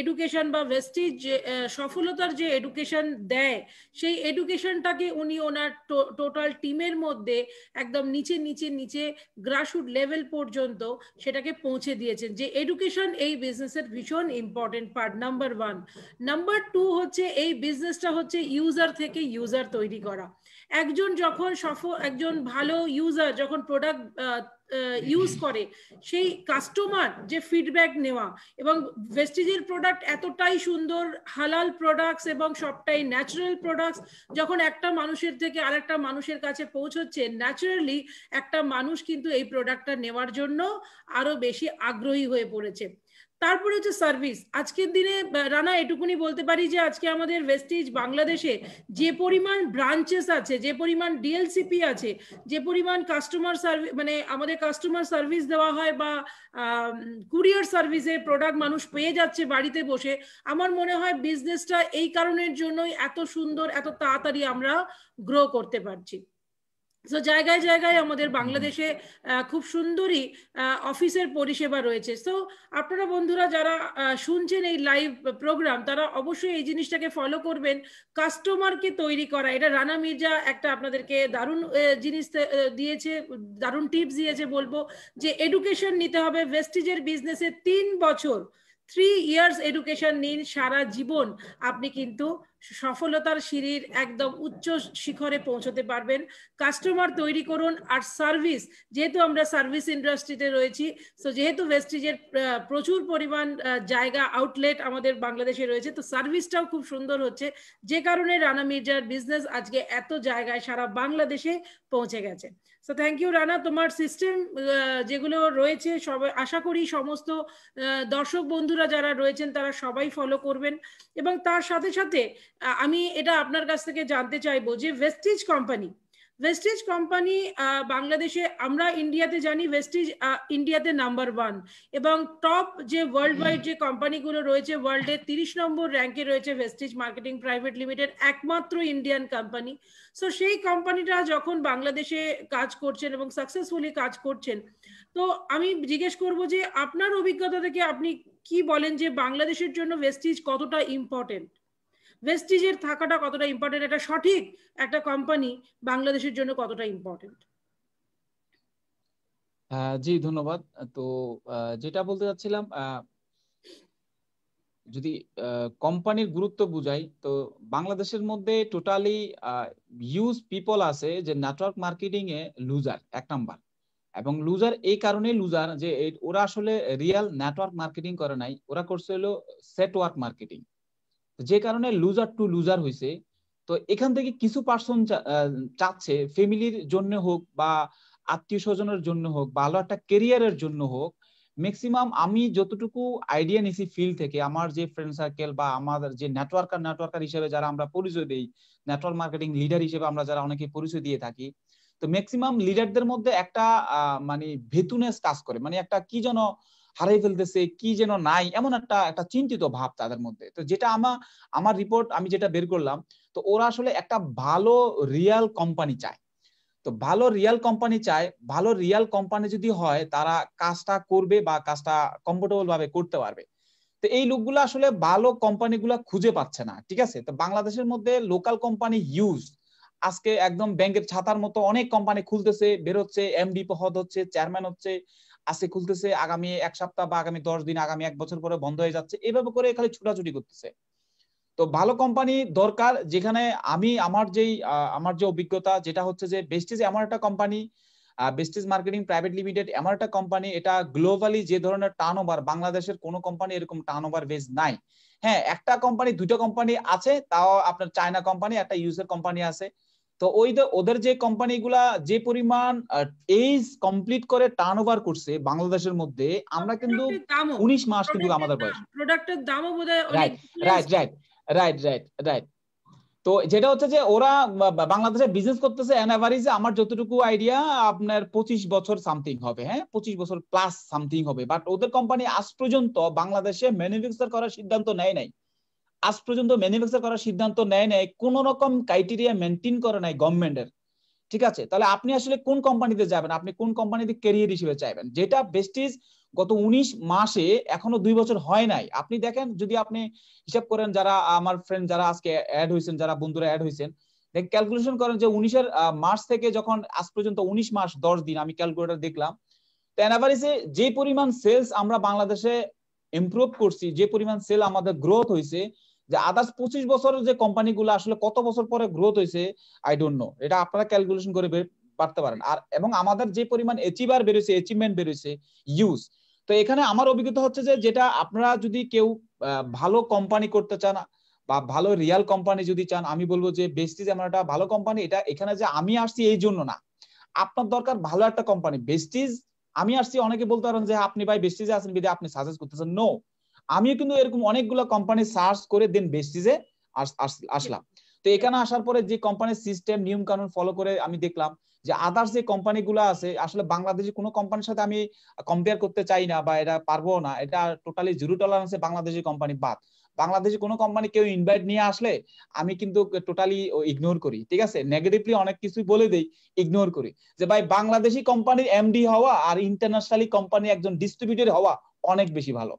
এডুকেশন বা ভেস্টিজ যে সফলতার যে এডুকেশন দেয় সেই এডুকেশনটাকে উনি ওনার টোটাল টিমের মধ্যে একদম নিচে নিচে নিচে গ্রাসরুট লেভেল পর্যন্ত সেটাকে পৌঁছে দিয়েছেন যে এডুকেশন এই বিজনেসের ভীষণ important part number one number two হচ্ছে এই বিজনেসটা হচ্ছে ইউজার থেকে ইউজার তৈরি করা একজন যখন সফল একজন ভালো ইউজার যখন প্রোডাক্ট ইউজ করে সেই কাস্টমার যে ফিডব্যাক নেওয়া এবং ভেস্টিজের প্রোডাক্ট এতটাই সুন্দর হালাল প্রোডাক্টস এবং সবটাই ন্যাচারাল প্রোডাক্টস যখন একটা মানুষের থেকে আরেকটা মানুষের কাছে পৌঁছচ্ছে ন্যাচারালি একটা মানুষ কিন্তু এই প্রোডাক্টটা নেওয়ার জন্য আরো বেশি আগ্রহী হয়ে পড়েছে তারপরে হচ্ছে সার্ভিস আজকের দিনে রানা এটুকুনি বলতে পারি যে আজকে আমাদের ওয়েস্টিজ বাংলাদেশে যে পরিমাণ ব্রাঞ্চেস আছে যে পরিমাণ ডিএলসিপি আছে যে পরিমাণ কাস্টমার সার্ভিস মানে আমাদের কাস্টমার সার্ভিস দেওয়া হয় বা কুরিয়ার সার্ভিসে প্রোডাক্ট মানুষ পেয়ে যাচ্ছে বাড়িতে বসে আমার মনে হয় বিজনেসটা এই কারণের জন্যই এত সুন্দর এত তাড়াতাড়ি আমরা গ্রো করতে পারছি তো জায়গায় জায়গায় আমাদের বাংলাদেশে খুব সুন্দরই অফিসের পরিষেবা রয়েছে তো আপনারা বন্ধুরা যারা শুনছেন এই লাইভ প্রোগ্রাম তারা অবশ্যই এই জিনিসটাকে ফলো করবেন কাস্টমারকে তৈরি করা এটা রানা মির্জা একটা আপনাদেরকে দারুণ জিনিস দিয়েছে দারুণ টিপস দিয়েছে বলবো যে এডুকেশন নিতে হবে ভেস্টিজের বিজনেসে তিন বছর থ্রি ইয়ার্স এডুকেশন নিন সারা জীবন আপনি কিন্তু সফলতার সিঁড়ির একদম উচ্চ শিখরে পৌঁছতে পারবেন কাস্টমার তৈরি করুন আর সার্ভিস যেহেতু আমরা সার্ভিস ইন্ডাস্ট্রিতে রয়েছি তো যেহেতু ভেস্টিজের প্রচুর পরিমাণ জায়গা আউটলেট আমাদের বাংলাদেশে রয়েছে তো সার্ভিসটাও খুব সুন্দর হচ্ছে যে কারণে রানা মির্জার বিজনেস আজকে এত জায়গায় সারা বাংলাদেশে পৌঁছে গেছে তো থ্যাংক ইউ রানা তোমার সিস্টেম যেগুলো রয়েছে সবাই আশা করি সমস্ত দর্শক বন্ধুরা যারা রয়েছেন তারা সবাই ফলো করবেন এবং তার সাথে সাথে আমি এটা আপনার কাছ থেকে জানতে চাইবো যে ভেস্টিজ কোম্পানি ভেস্টিজ কোম্পানি বাংলাদেশে আমরা ইন্ডিয়াতে জানি ভেস্টিজ ইন্ডিয়াতে নাম্বার ওয়ান এবং টপ যে ওয়ার্ল্ড ওয়াইড যে কোম্পানিগুলো রয়েছে ওয়ার্ল্ডে তিরিশ নম্বর র্যাঙ্কে রয়েছে ভেস্টিজ মার্কেটিং প্রাইভেট লিমিটেড একমাত্র ইন্ডিয়ান কোম্পানি সো সেই কোম্পানিটা যখন বাংলাদেশে কাজ করছেন এবং সাকসেসফুলি কাজ করছেন তো আমি জিজ্ঞেস করব যে আপনার অভিজ্ঞতা থেকে আপনি কি বলেন যে বাংলাদেশের জন্য ভেস্টিজ কতটা ইম্পর্টেন্ট ভেস্টিজের থাকাটা কতটা ইম্পর্টেন্ট এটা সঠিক একটা কোম্পানি বাংলাদেশের জন্য কতটা ইম্পর্টেন্ট জি ধন্যবাদ তো যেটা বলতে চাচ্ছিলাম যদি কোম্পানির গুরুত্ব বুঝাই তো বাংলাদেশের মধ্যে টোটালি ইউজ পিপল আছে যে নেটওয়ার্ক মার্কেটিং এ লুজার এক নাম্বার এবং লুজার এই কারণে লুজার যে ওরা আসলে রিয়েল নেটওয়ার্ক মার্কেটিং করে নাই ওরা করছে হলো সেটওয়ার্ক মার্কেটিং যে কারণে লুজার টু লুজার হয়েছে তো এখান থেকে কিছু পার্সন চাচ্ছে ফ্যামিলির জন্য হোক বা আত্মীয় স্বজনের জন্য হোক ভালো একটা কেরিয়ারের জন্য হোক ম্যাক্সিমাম আমি যতটুকু আইডিয়া নিছি ফিল্ড থেকে আমার যে ফ্রেন্ড সার্কেল বা আমাদের যে নেটওয়ার্কার নেটওয়ার্কার হিসেবে যারা আমরা পরিচয় দিই নেটওয়ার্ক মার্কেটিং লিডার হিসেবে আমরা যারা অনেকে পরিচয় দিয়ে থাকি তো ম্যাক্সিমাম লিডারদের মধ্যে একটা মানে ভেতুনেস কাজ করে মানে একটা কি যেন হারাই ফেলতেছে কি যেন নাই এমন একটা একটা চিন্তিত ভাব তাদের মধ্যে তো যেটা আমার আমার রিপোর্ট আমি যেটা বের করলাম তো ওরা আসলে একটা ভালো রিয়াল কোম্পানি চায় তো ভালো রিয়াল কোম্পানি চায় ভালো রিয়াল কোম্পানি যদি হয় তারা কাজটা করবে বা কাজটা কমফোর্টেবল ভাবে করতে পারবে তো এই লোকগুলো আসলে ভালো কোম্পানিগুলা খুঁজে পাচ্ছে না ঠিক আছে তো বাংলাদেশের মধ্যে লোকাল কোম্পানি ইউজ আজকে একদম ব্যাংকের ছাতার মতো অনেক কোম্পানি খুলতেছে বেরোচ্ছে এমডি পদ হচ্ছে চেয়ারম্যান হচ্ছে আজকে খুলতেছে আগামী এক সপ্তাহ বা আগামী দশ দিন আগামী এক বছর পরে বন্ধ হয়ে যাচ্ছে এভাবে করে খালি ছুটাছুটি করতেছে তো ভালো কোম্পানি দরকার যেখানে আমি আমার যেই আমার যে অভিজ্ঞতা যেটা হচ্ছে যে বেস্টিজ এমন একটা company Vestige marketing private limited এমন একটা কোম্পানি এটা গ্লোবালি যে ধরনের টার্ন ওভার বাংলাদেশের কোনো কোম্পানি এরকম টার্ন ওভার বেস নাই হ্যাঁ একটা কোম্পানি দুটো কোম্পানি আছে তাও আপনার চায়না কোম্পানি একটা ইউএস কোম্পানি আছে তো ওই ওদের যে কোম্পানিগুলা যে পরিমাণ এইজ কমপ্লিট করে টার্নওভার করছে বাংলাদেশের মধ্যে আমরা কিন্তু 19 মাস কিন্তু আমাদের বয়স প্রোডাক্টের দামও বোধহয় right right right right right right তো যেটা হচ্ছে যে ওরা বাংলাদেশে বিজনেস করতেছে অ্যানাভারিজে আমার যতটুকু আইডিয়া আপনার পঁচিশ বছর সামথিং হবে হ্যাঁ পঁচিশ বছর প্লাস সামথিং হবে বাট ওদের কোম্পানি আজ পর্যন্ত বাংলাদেশে ম্যানুফ্যাকচার করার সিদ্ধান্ত নেয় নাই আজ পর্যন্ত ম্যানুফ্যাকচার করার সিদ্ধান্ত নেয় নাই কোন রকম ক্রাইটেরিয়া মেনটেন করে নাই গভর্নমেন্টের ঠিক আছে তাহলে আপনি আসলে কোন কোম্পানিতে যাবেন আপনি কোন কোম্পানিতে ক্যারিয়ার হিসেবে চাইবেন যেটা বেস্টিজ গত উনিশ মাসে এখনো দুই বছর হয় নাই আপনি দেখেন যদি আপনি হিসাব করেন যারা আমার ফ্রেন্ড যারা আজকে অ্যাড হয়েছেন যারা বন্ধুরা অ্যাড হয়েছেন দেখ ক্যালকুলেশন করেন যে উনিশের মার্চ থেকে যখন আজ পর্যন্ত উনিশ মাস দশ দিন আমি ক্যালকুলেটার দেখলাম তো অ্যানাভারিসে যে পরিমাণ সেলস আমরা বাংলাদেশে ইমপ্রুভ করছি যে পরিমাণ সেল আমাদের গ্রোথ হয়েছে যে আদার্স পঁচিশ বছরের যে কোম্পানিগুলো আসলে কত বছর পরে গ্রোথ হয়েছে আই ডোন্ট নো এটা আপনারা ক্যালকুলেশন করে পারতে পারেন আর এবং আমাদের যে পরিমাণ অ্যাচিভার বেরোছে অ্যাচিভমেন্ট বেরোছে ইউজ তো এখানে আমার অভিজ্ঞতা হচ্ছে যে যেটা আপনারা যদি কেউ ভালো কোম্পানি করতে চান বা ভালো রিয়াল কোম্পানি যদি চান আমি বলবো যে বেস্টিজ এমন একটা ভালো কোম্পানি এটা এখানে যে আমি আসছি এই জন্য না আপনার দরকার ভালো একটা কোম্পানি বেস্টিজ আমি আসছি অনেকে বলতে পারেন যে আপনি ভাই বেস্টিজে আছেন বিদে আপনি সাজেস্ট করতেছেন নো আমিও কিন্তু এরকম অনেকগুলো কোম্পানি সার্চ করে দেন বেসিসে আসলাম তো এখানে আসার পরে যে কোম্পানির সিস্টেম নিয়ম কানুন ফলো করে আমি দেখলাম যে আদার্স যে গুলো আছে আসলে বাংলাদেশে কোনো কোম্পানির সাথে আমি কম্পেয়ার করতে চাই না বা এটা পারবো না এটা টোটালি জিরো টলারেন্সে বাংলাদেশি কোম্পানি বাদ বাংলাদেশে কোনো কোম্পানি কেউ ইনভাইট নিয়ে আসলে আমি কিন্তু টোটালি ইগনোর করি ঠিক আছে নেগেটিভলি অনেক কিছু বলে দেই ইগনোর করি যে ভাই বাংলাদেশি কোম্পানির এমডি হওয়া আর ইন্টারন্যাশনালি কোম্পানি একজন ডিস্ট্রিবিউটর হওয়া অনেক বেশি ভালো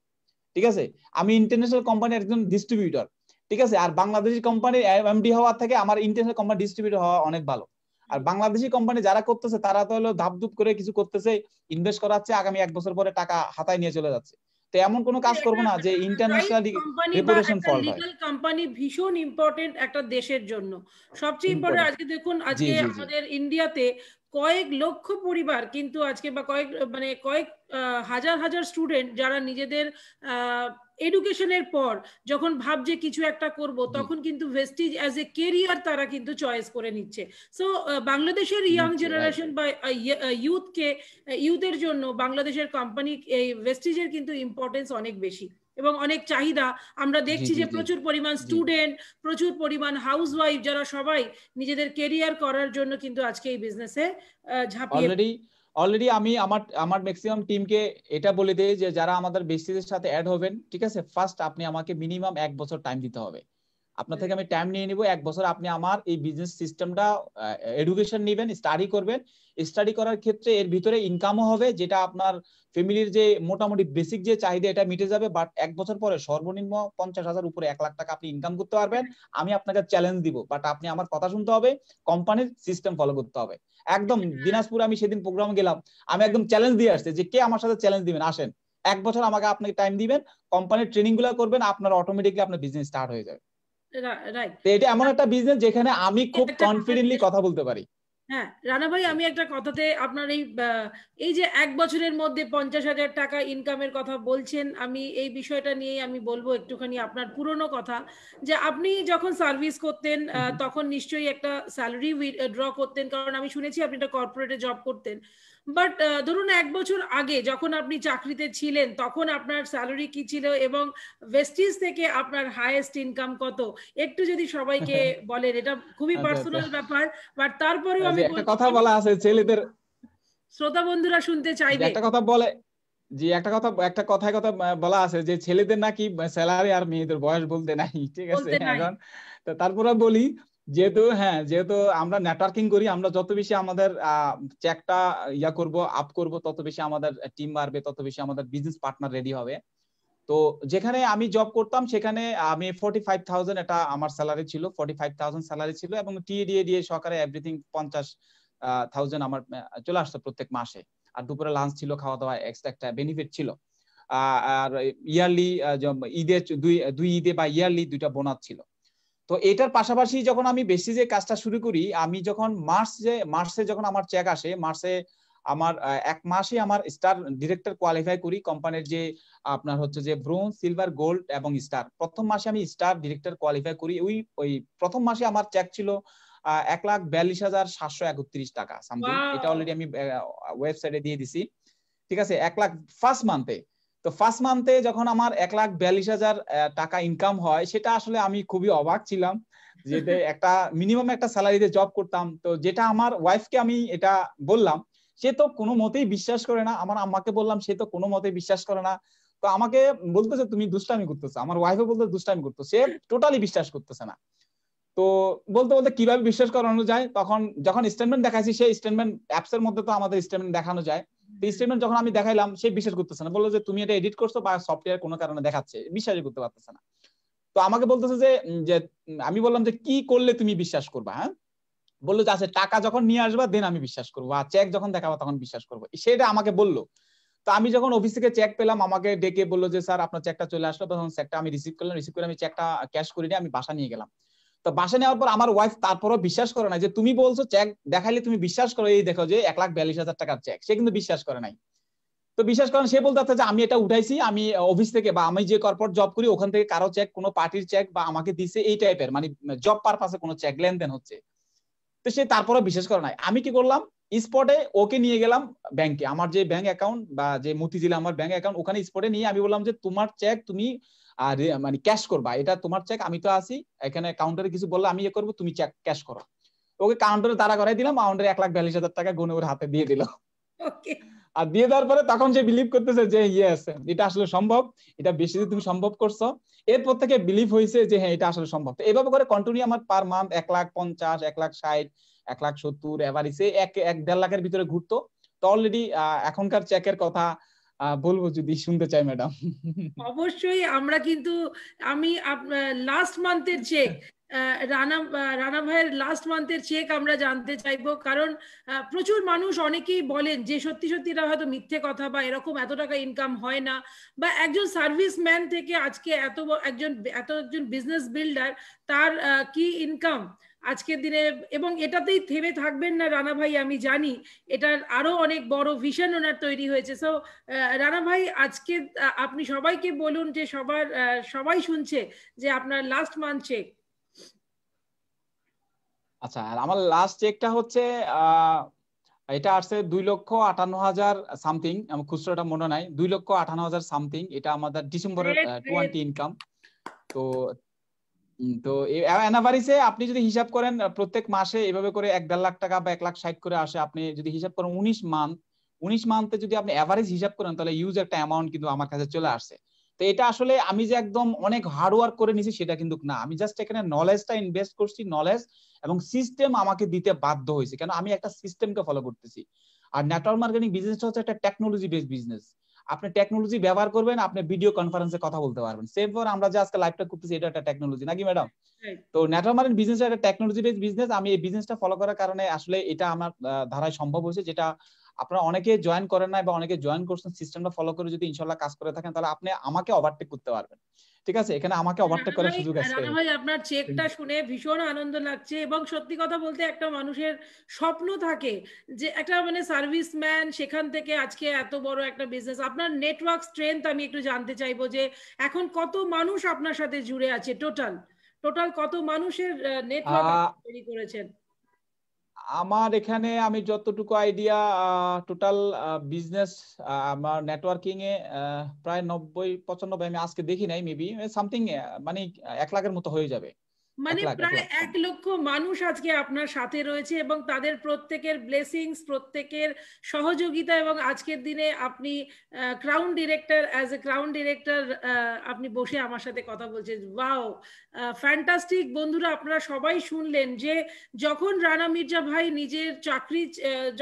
ঠিক আছে আমি ইন্টারন্যাশনাল কোম্পানির একজন ডিস্ট্রিবিউটর ঠিক আছে আর বাংলাদেশি কোম্পানির এমডি হওয়ার থেকে আমার ইন্টারন্যাশনাল কোম্পানি ডিস্ট্রিবিউটর হওয়া অনেক ভালো আর বাংলাদেশি কোম্পানি যারা করতেছে তারা তো হলো ধাপ ধুপ করে কিছু করতেছে ইনভেস্ট করাচ্ছে আগামী এক বছর পরে টাকা হাতায় নিয়ে চলে যাচ্ছে তো এমন কোনো কাজ করব না যে ইন্টারন্যাশনাল রেপুটেশন ফল হয় লিগ্যাল কোম্পানি ভীষণ ইম্পর্টেন্ট একটা দেশের জন্য সবচেয়ে ইম্পর্টেন্ট আজকে দেখুন আজকে আমাদের ইন্ডিয়াতে কয়েক লক্ষ পরিবার কিন্তু আজকে বা কয়েক মানে কয়েক হাজার হাজার স্টুডেন্ট যারা নিজেদের এডুকেশনের পর যখন ভাব যে কিছু একটা করব তখন কিন্তু ভেস্টিজ অ্যাজ এ কেরিয়ার তারা কিন্তু চয়েস করে নিচ্ছে সো বাংলাদেশের ইয়াং জেনারেশন বা ইউথকে ইয়ে, ইউথের জন্য বাংলাদেশের কোম্পানি এই ভেস্টিজের কিন্তু ইম্পর্টেন্স অনেক বেশি এবং অনেক চাহিদা আমরা দেখছি যে প্রচুর পরিমাণ স্টুডেন্ট প্রচুর পরিমাণ হাউস ওয়াইফ যারা সবাই নিজেদের কেরিয়ার করার জন্য কিন্তু আজকে এই বিজনেসে ঝাঁপিয়ে অলরেডি আমি আমার আমার ম্যাক্সিমাম টিমকে এটা বলে দিই যে যারা আমাদের বেসিসের সাথে অ্যাড হবেন ঠিক আছে ফার্স্ট আপনি আমাকে মিনিমাম এক বছর টাইম দিতে হবে আপনার থেকে আমি টাইম নিয়ে নিব এক বছর আপনি আমার এই বিজনেস সিস্টেমটা এডুকেশন নেবেন স্টাডি করবেন স্টাডি করার ক্ষেত্রে এর ভিতরে ইনকামও হবে যেটা আপনার ফ্যামিলির যে মোটামুটি বেসিক যে চাহিদা এটা মিটে যাবে বাট এক বছর পরে সর্বনিম্ন পঞ্চাশ হাজার উপরে এক লাখ টাকা আপনি ইনকাম করতে পারবেন আমি আপনাকে চ্যালেঞ্জ দিব বাট আপনি আমার কথা শুনতে হবে কোম্পানির সিস্টেম ফলো করতে হবে একদম দিনাজপুরে আমি সেদিন প্রোগ্রামে গেলাম আমি একদম চ্যালেঞ্জ দিয়ে আসছে যে কে আমার সাথে চ্যালেঞ্জ দিবেন আসেন এক বছর আমাকে আপনাকে টাইম দিবেন কোম্পানির ট্রেনিং গুলো করবেন আপনার অটোমেটিকলি আপনার বিজনেস স্টার্ট হয়ে যাবে রাইট এটা এমন একটা বিজনেস যেখানে আমি হ্যাঁ, খুব কনফিডেন্টলি কথা বলতে পারি হ্যাঁ রানা ভাই আমি একটা কথাতে আপনার এই এই যে এক বছরের মধ্যে পঞ্চাশ হাজার টাকা ইনকামের কথা বলছেন আমি এই বিষয়টা নিয়েই আমি বলবো একটুখানি আপনার পুরনো কথা যে আপনি যখন সার্ভিস করতেন তখন নিশ্চয়ই একটা স্যালারি ড্র করতেন কারণ আমি শুনেছি আপনি একটা কর্পোরেটে জব করতেন বাট uh, ধরুন এক বছর আগে যখন আপনি চাকরিতে ছিলেন তখন আপনার স্যালারি কি ছিল এবং ওয়েস্টিজ থেকে আপনার হাইয়েস্ট ইনকাম কত একটু যদি সবাইকে হ্যাঁ। বলেন এটা খুবই পার্সোনাল আচ্ছা, আচ্ছা। ব্যাপার বাট তারপরেও আচ্ছা, আমি একটা কথা বলা আছে ছেলেদের শ্রোতা বন্ধুরা শুনতে চাইবে একটা কথা বলে জি একটা কথা একটা কথায় কথা বলা আছে যে ছেলেদের নাকি স্যালারি আর মেয়েদের বয়স বলতে নাই ঠিক আছে এখন তারপরে বলি যেহেতু হ্যাঁ যেহেতু আমরা নেটওয়ার্কিং করি আমরা যত বেশি আমাদের চেকটা ইয়া করব আপ করব তত বেশি আমাদের টিম বাড়বে তত বেশি আমাদের বিজনেস পার্টনার রেডি হবে তো যেখানে আমি জব করতাম সেখানে আমি ফোর্টি ফাইভ থাউজেন্ড এটা আমার স্যালারি ছিল ফোর্টি ফাইভ থাউজেন্ড স্যালারি ছিল এবং টিএডিএ দিয়ে সরকারে এভরিথিং পঞ্চাশ থাউজেন্ড আমার চলে আসতো প্রত্যেক মাসে আর দুপুরে লাঞ্চ ছিল খাওয়া দাওয়া এক্সট্রা একটা বেনিফিট ছিল আর ইয়ারলি ঈদে দুই দুই ঈদে বা ইয়ারলি দুইটা বোনাস ছিল তো এটার পাশাপাশি যখন আমি বেশি যে কাজটা শুরু করি আমি যখন যে মার্চে যখন আমার চেক আসে মার্চে আমার এক মাসে আমার স্টার ডিরেক্টর কোয়ালিফাই করি কোম্পানির যে আপনার হচ্ছে যে ব্রোঞ্জ সিলভার গোল্ড এবং স্টার প্রথম মাসে আমি স্টার ডিরেক্টর কোয়ালিফাই করি ওই ওই প্রথম মাসে আমার চেক ছিল এক লাখ বিয়াল্লিশ হাজার সাতশো একত্রিশ টাকা সামথিং এটা অলরেডি আমি ওয়েবসাইটে দিয়ে দিছি ঠিক আছে এক লাখ ফার্স্ট মান্থে তো ফার্স্ট মান্থে যখন আমার এক লাখ বিয়াল্লিশ হাজার টাকা ইনকাম হয় সেটা আসলে আমি খুবই অবাক ছিলাম যে (laughs) একটা মিনিমাম একটা স্যালারিতে জব করতাম তো যেটা আমার ওয়াইফকে আমি এটা বললাম সে তো কোনো মতেই বিশ্বাস করে না আমার আম্মাকে বললাম সে তো কোনো মতেই বিশ্বাস করে না তো আমাকে বলতেছে তুমি দুষ্টামি করতেছো আমার ওয়াইফে বলতে দুষ্টামি করতো সে টোটালি বিশ্বাস করতেছে না তো বলতে বলতে কিভাবে বিশ্বাস করানো যায় তখন যখন স্টেটমেন্ট দেখাইছি সেই স্টেটমেন্ট অ্যাপস এর মধ্যে তো আমাদের স্টেটমেন্ট দেখানো যায় স্টেটমেন্ট যখন আমি দেখাইলাম সে বিশ্বাস করতেছে না বললো যে তুমি এটা এডিট করছো বা সফটওয়্যার কোনো কারণে দেখাচ্ছে বিশ্বাসই করতে পারতেছে না তো আমাকে বলতেছে যে যে আমি বললাম যে কি করলে তুমি বিশ্বাস করবা হ্যাঁ বললো যে আচ্ছা টাকা যখন নিয়ে আসবা দেন আমি বিশ্বাস করবো আর চেক যখন দেখাবা তখন বিশ্বাস করবো সেটা আমাকে বললো তো আমি যখন অফিস থেকে চেক পেলাম আমাকে ডেকে বললো যে স্যার আপনার চেকটা চলে আসলো তখন চেকটা আমি রিসিভ করলাম রিসিভ করে আমি চেকটা ক্যাশ করিনি আমি বাসা নিয়ে গেলাম তো বাসা নেওয়ার পর আমার ওয়াইফ তারপরও বিশ্বাস করে নাই যে তুমি বলছো চেক দেখাইলে তুমি বিশ্বাস করো এই দেখো যে এক লাখ বিয়াল্লিশ হাজার টাকার চেক সে কিন্তু বিশ্বাস করে নাই তো বিশ্বাস করেন সে বলতে যে আমি এটা উঠাইছি আমি অফিস থেকে বা আমি যে কর্পোরেট জব করি ওখান থেকে কারো চেক কোনো পার্টির চেক বা আমাকে দিছে এই টাইপের মানে জব পারপাসে কোনো চেক লেনদেন হচ্ছে তো সে তারপরে বিশ্বাস করে নাই আমি কি করলাম স্পটে ওকে নিয়ে গেলাম ব্যাংকে আমার যে ব্যাংক অ্যাকাউন্ট বা যে মতিঝিলে আমার ব্যাংক অ্যাকাউন্ট ওখানে স্পটে নিয়ে আমি বললাম যে তোমার চেক তুমি আর মানে ক্যাশ করবা এটা তোমার চেক আমি তো আসি এখানে কাউন্টারে কিছু বললে আমি ইয়ে করবো তুমি চেক ক্যাশ করো ওকে কাউন্টারে তারা করাই দিলাম কাউন্টারে এক লাখ বিয়াল্লিশ হাজার টাকা গুনে ওর হাতে দিয়ে দিল আর দিয়ে দেওয়ার পরে তখন সে বিলিভ করতেছে যে ইয়েস এটা আসলে সম্ভব এটা বেশি তুমি সম্ভব করছো এরপর থেকে বিলিভ হয়েছে যে হ্যাঁ এটা আসলে সম্ভব এভাবে করে কন্টিনিউ আমার পার মান্থ এক লাখ পঞ্চাশ এক লাখ ষাট এক লাখ সত্তর এভারেজে এক এক দেড় লাখের ভিতরে ঘুরতো তো অলরেডি এখনকার চেকের কথা বলবো যদি শুনতে চাই ম্যাডাম অবশ্যই আমরা কিন্তু আমি লাস্ট মান্থের চেক রানা রানা ভাইয়ের লাস্ট মান্থের চেক আমরা জানতে চাইবো কারণ প্রচুর মানুষ অনেকেই বলেন যে সত্যি সত্যি এটা হয়তো মিথ্যে কথা বা এরকম এত টাকা ইনকাম হয় না বা একজন সার্ভিস ম্যান থেকে আজকে এত একজন এত একজন বিজনেস বিল্ডার তার কি ইনকাম আজকের দিনে এবং এটাতেই থেমে থাকবেন না রানা ভাই আমি জানি এটার আরো অনেক বড় ভিশন ওনার তৈরি হয়েছে সো রানা ভাই আজকে আপনি সবাইকে বলুন যে সবার সবাই শুনছে যে আপনার লাস্ট মান্থ চেক আচ্ছা আর আমার লাস্ট চেকটা হচ্ছে এটা আসছে দুই লক্ষ আটান্ন হাজার সামথিং আমার খুচরোটা মনে নাই দুই লক্ষ আটান্ন হাজার সামথিং এটা আমাদের ডিসেম্বরের টোয়েন্টি ইনকাম তো তো অ্যানাভারিসে আপনি যদি হিসাব করেন প্রত্যেক মাসে এভাবে করে এক দেড় লাখ টাকা বা এক লাখ ষাট করে আসে আপনি যদি হিসাব করেন উনিশ মান্থ উনিশ মান্থে যদি আপনি অ্যাভারেজ হিসাব করেন তাহলে ইউজ একটা অ্যামাউন্ট কিন্তু আমার কাছে চলে আসছে তো এটা আসলে আমি যে একদম অনেক হার্ড ওয়ার্ক করে নিছি সেটা কিন্তু না আমি জাস্ট এখানে নলেজটা ইনভেস্ট করছি নলেজ এবং সিস্টেম আমাকে দিতে বাধ্য হয়েছে কেন আমি একটা সিস্টেমকে ফলো করতেছি আর নেটওয়ার্ক মার্কেটিং বিজনেসটা হচ্ছে একটা টেকনোলজি বেসড বিজনেস আপনি টেকনোলজি ব্যবহার করবেন আপনি ভিডিও কনফারেন্সে কথা বলতে পারবেন সেম ফর আমরা যে আজকে লাইভটা করতেছি এটা একটা টেকনোলজি নাকি ম্যাডাম তো নেটওয়ার্ক মার্কেটিং বিজনেস একটা টেকনোলজি বেস বিজনেস আমি এই বিজনেসটা ফলো করার কারণে আসলে এটা আমার ধারায় সম্ভব হয়েছে যেটা আপনারা অনেকে জয়েন করেন না বা অনেকে জয়েন করছেন সিস্টেমটা ফলো করে যদি ইনশাল্লাহ কাজ করে থাকেন তাহলে আপনি আমাকে ওভারটেক করতে পারবেন ঠিক আছে এখানে আমাকে ওভারটেক করার সুযোগ আছে ভাই আপনার চেকটা শুনে ভীষণ আনন্দ লাগছে এবং সত্যি কথা বলতে একটা মানুষের স্বপ্ন থাকে যে একটা মানে সার্ভিসম্যান সেখান থেকে আজকে এত বড় একটা বিজনেস আপনার নেটওয়ার্ক স্ট্রেংথ আমি একটু জানতে চাইবো যে এখন কত মানুষ আপনার সাথে জুড়ে আছে টোটাল টোটাল কত মানুষের নেটওয়ার্ক তৈরি করেছেন আমার এখানে আমি যতটুকু আইডিয়া টোটাল বিজনেস আমার নেটওয়ার্কিং এ প্রায় নব্বই পঁচানব্বই আমি আজকে দেখি নাই মেবি সামথিং মানে এক লাখের মতো হয়ে যাবে মানে প্রায় এক লক্ষ মানুষ আজকে আপনার সাথে রয়েছে এবং তাদের প্রত্যেকের ব্লেসিংস প্রত্যেকের সহযোগিতা এবং আজকের দিনে আপনি crown director as a crown director আপনি বসে আমার সাথে কথা বলছেন ওয়াও ফ্যান্টাস্টিক বন্ধুরা আপনারা সবাই শুনলেন যে যখন রানা মির্জা ভাই নিজের চাকরি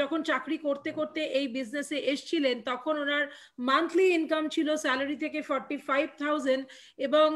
যখন চাকরি করতে করতে এই বিজনেসে এসছিলেন তখন ওনার মান্থলি ইনকাম ছিল স্যালারি থেকে ফর্টি ফাইভ থাউজেন্ড এবং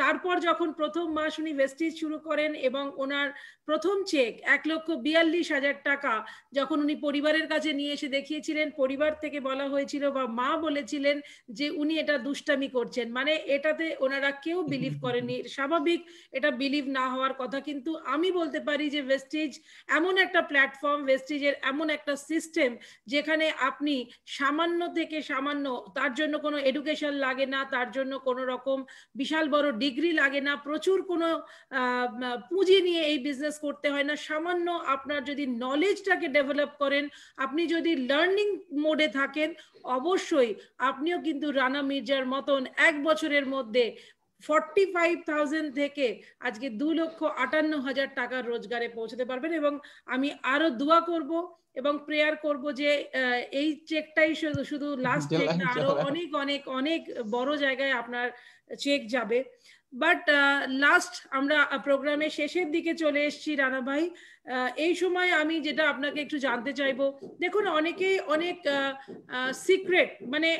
তারপর যখন প্রথম মাস উনি ওয়েস্ট শুরু করেন এবং ওনার প্রথম চেক এক লক্ষ বিয়াল্লিশ হাজার টাকা যখন উনি পরিবারের কাছে নিয়ে এসে দেখিয়েছিলেন পরিবার থেকে বলা হয়েছিল বা মা বলেছিলেন যে উনি এটা দুষ্টামি করছেন মানে এটাতে ওনারা কেউ বিলিভ করেনি স্বাভাবিক এটা বিলিভ না হওয়ার কথা কিন্তু আমি বলতে পারি যে ভেস্টিজ এমন একটা প্ল্যাটফর্ম ভেস্টিজের এমন একটা সিস্টেম যেখানে আপনি সামান্য থেকে সামান্য তার জন্য কোনো এডুকেশন লাগে না তার জন্য কোনো রকম বিশাল বড় ডিগ্রি লাগে না প্রচুর কোনো পুঁজি নিয়ে এই বিজনেস ফোকাস করতে হয় না সামান্য আপনার যদি নলেজটাকে ডেভেলপ করেন আপনি যদি লার্নিং মোডে থাকেন অবশ্যই আপনিও কিন্তু রানা মির্জার মতন এক বছরের মধ্যে ফর্টি ফাইভ থাউজেন্ড থেকে আজকে দু লক্ষ আটান্ন হাজার টাকার রোজগারে পৌঁছতে পারবেন এবং আমি আরো দোয়া করব এবং প্রেয়ার করব যে এই চেকটাই শুধু শুধু লাস্ট চেক আরো অনেক অনেক অনেক বড় জায়গায় আপনার চেক যাবে বাট লাস্ট uh, আমরা প্রোগ্রামের uh, শেষের দিকে চলে এসেছি রানা ভাই uh, এই সময় আমি যেটা আপনাকে একটু জানতে চাইবো দেখুন অনেকেই অনেক সিক্রেট মানে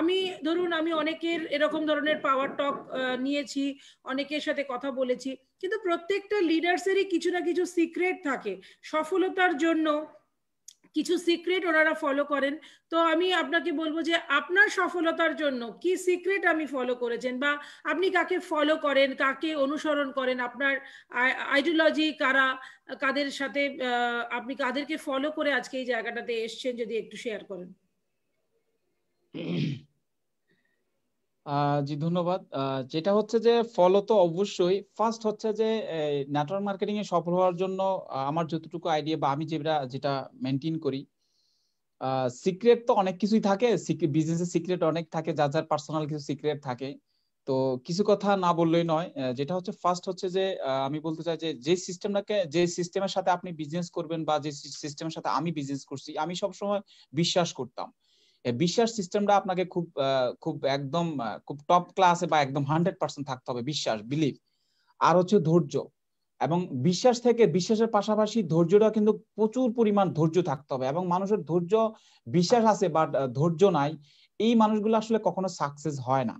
আমি ধরুন আমি অনেকের এরকম ধরনের পাওয়ার টক নিয়েছি অনেকের সাথে কথা বলেছি কিন্তু প্রত্যেকটা লিডার্সেরই কিছু না কিছু সিক্রেট থাকে সফলতার জন্য কিছু সিক্রেট ওনারা ফলো করেন তো আমি আপনাকে বলবো যে আপনার সফলতার জন্য কি সিক্রেট আমি ফলো করেছেন বা আপনি কাকে ফলো করেন কাকে অনুসরণ করেন আপনার আইডিওলজি কারা কাদের সাথে আপনি কাদেরকে ফলো করে আজকে এই জায়গাটাতে এসছেন যদি একটু শেয়ার করেন (coughs) জি ধন্যবাদ যেটা হচ্ছে যে ফল তো অবশ্যই ফার্স্ট হচ্ছে যে নেটওয়ার্ক মার্কেটিং এ সফল হওয়ার জন্য আমার যতটুকু আইডিয়া বা আমি যেটা যেটা মেনটেন করি সিক্রেট তো অনেক কিছুই থাকে বিজনেসের সিক্রেট অনেক থাকে যার যার পার্সোনাল কিছু সিক্রেট থাকে তো কিছু কথা না বললেই নয় যেটা হচ্ছে ফার্স্ট হচ্ছে যে আমি বলতে চাই যে যে সিস্টেমটাকে যে সিস্টেমের সাথে আপনি বিজনেস করবেন বা যে সিস্টেমের সাথে আমি বিজনেস করছি আমি সবসময় বিশ্বাস করতাম বিশ্বাস সিস্টেমটা আপনাকে খুব খুব একদম খুব টপ ক্লাসে বা একদম হান্ড্রেড পার্সেন্ট থাকতে হবে বিশ্বাস বিলিভ আর হচ্ছে ধৈর্য এবং বিশ্বাস থেকে বিশ্বাসের পাশাপাশি ধৈর্যটা কিন্তু প্রচুর পরিমাণ ধৈর্য থাকতে হবে এবং মানুষের ধৈর্য বিশ্বাস আছে বা ধৈর্য নাই এই মানুষগুলো আসলে কখনো সাকসেস হয় না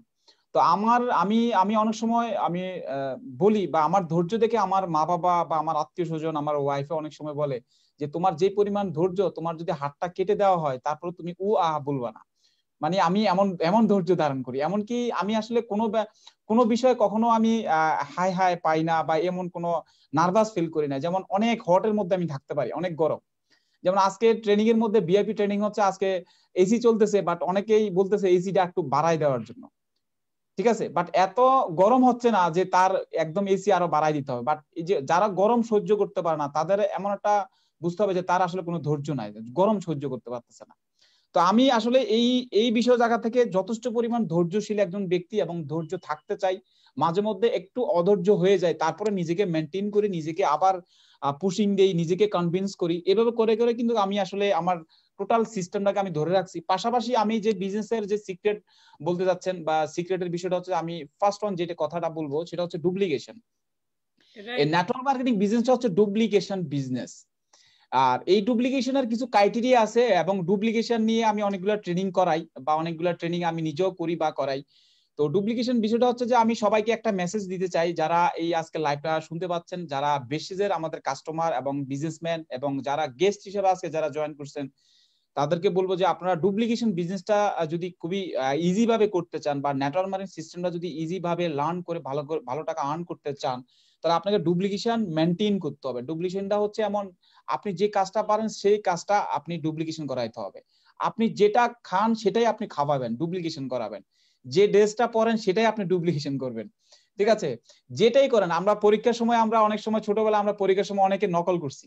তো আমার আমি আমি অনেক সময় আমি বলি বা আমার ধৈর্য দেখে আমার মা বাবা বা আমার আত্মীয় স্বজন আমার ওয়াইফে অনেক সময় বলে যে তোমার যে পরিমাণ ধৈর্য তোমার যদি হাতটা কেটে দেওয়া হয় তারপর তুমি উ আহ বলবা না মানে আমি এমন এমন ধৈর্য ধারণ করি এমনকি আমি আসলে কোনো কোনো বিষয়ে কখনো আমি হাই হাই পাই না বা এমন কোনো নার্ভাস ফিল করি না যেমন অনেক হটের মধ্যে আমি থাকতে পারি অনেক গরম যেমন আজকে ট্রেনিং এর মধ্যে বিআইপি ট্রেনিং হচ্ছে আজকে এসি চলতেছে বাট অনেকেই বলতেছে এসিটা একটু বাড়াই দেওয়ার জন্য ঠিক আছে বাট এত গরম হচ্ছে না যে তার একদম এসি আরো বাড়াই দিতে হবে বাট এই যে যারা গরম সহ্য করতে পারে না তাদের এমন একটা বুঝতে হবে যে তার আসলে কোনো ধৈর্য নাই গরম সহ্য করতে পারতেছে না তো আমি আসলে এই এই বিষয় জায়গা থেকে যথেষ্ট পরিমাণ ধৈর্যশীল একজন ব্যক্তি এবং ধৈর্য থাকতে চাই মাঝে মধ্যে একটু অধৈর্য হয়ে যায় তারপরে নিজেকে মেনটেন করি নিজেকে আবার পুশিং দেই নিজেকে কনভিন্স করি এভাবে করে করে কিন্তু আমি আসলে আমার টোটাল সিস্টেমটাকে আমি ধরে রাখছি পাশাপাশি আমি যে বিজনেসের যে সিক্রেট বলতে যাচ্ছেন বা সিক্রেটের বিষয়টা হচ্ছে আমি ফার্স্ট অন যেটা কথাটা বলবো সেটা হচ্ছে ডুপ্লিকেশন নেটওয়ার্ক মার্কেটিং বিজনেসটা হচ্ছে ডুপ্লিকেশন বিজনেস আর এই ডুপ্লিকেশনের কিছু ক্রাইটেরিয়া আছে এবং ডুপ্লিকেশন নিয়ে আমি অনেকগুলো ট্রেনিং করাই বা অনেকগুলো ট্রেনিং আমি নিজেও করি বা করাই তো ডুপ্লিকেশন বিষয়টা হচ্ছে যে আমি সবাইকে একটা মেসেজ দিতে চাই যারা এই আজকে লাইভটা শুনতে পাচ্ছেন যারা বেসিজের আমাদের কাস্টমার এবং বিজনেসম্যান এবং যারা গেস্ট হিসেবে আজকে যারা জয়েন করছেন তাদেরকে বলবো যে আপনারা ডুপ্লিকেশন বিজনেসটা যদি খুবই ইজি ভাবে করতে চান বা নেটওয়ার্ক মার্কেটিং সিস্টেমটা যদি ইজি ভাবে লার্ন করে ভালো ভালো টাকা আর্ন করতে চান তাহলে আপনাকে ডুপ্লিকেশন মেনটেন করতে হবে ডুপ্লিকেশনটা হচ্ছে এমন আপনি যে কাজটা পারেন সেই কাজটা আপনি ডুপ্লিকেশন করাইতে হবে আপনি যেটা খান সেটাই আপনি খাওয়াবেন ডুপ্লিকেশন করাবেন যে ড্রেসটা পরেন সেটাই আপনি ডুপ্লিকেশন করবেন ঠিক আছে যেটাই করেন আমরা পরীক্ষার সময় আমরা অনেক সময় ছোটবেলা আমরা পরীক্ষার সময় অনেকে নকল করছি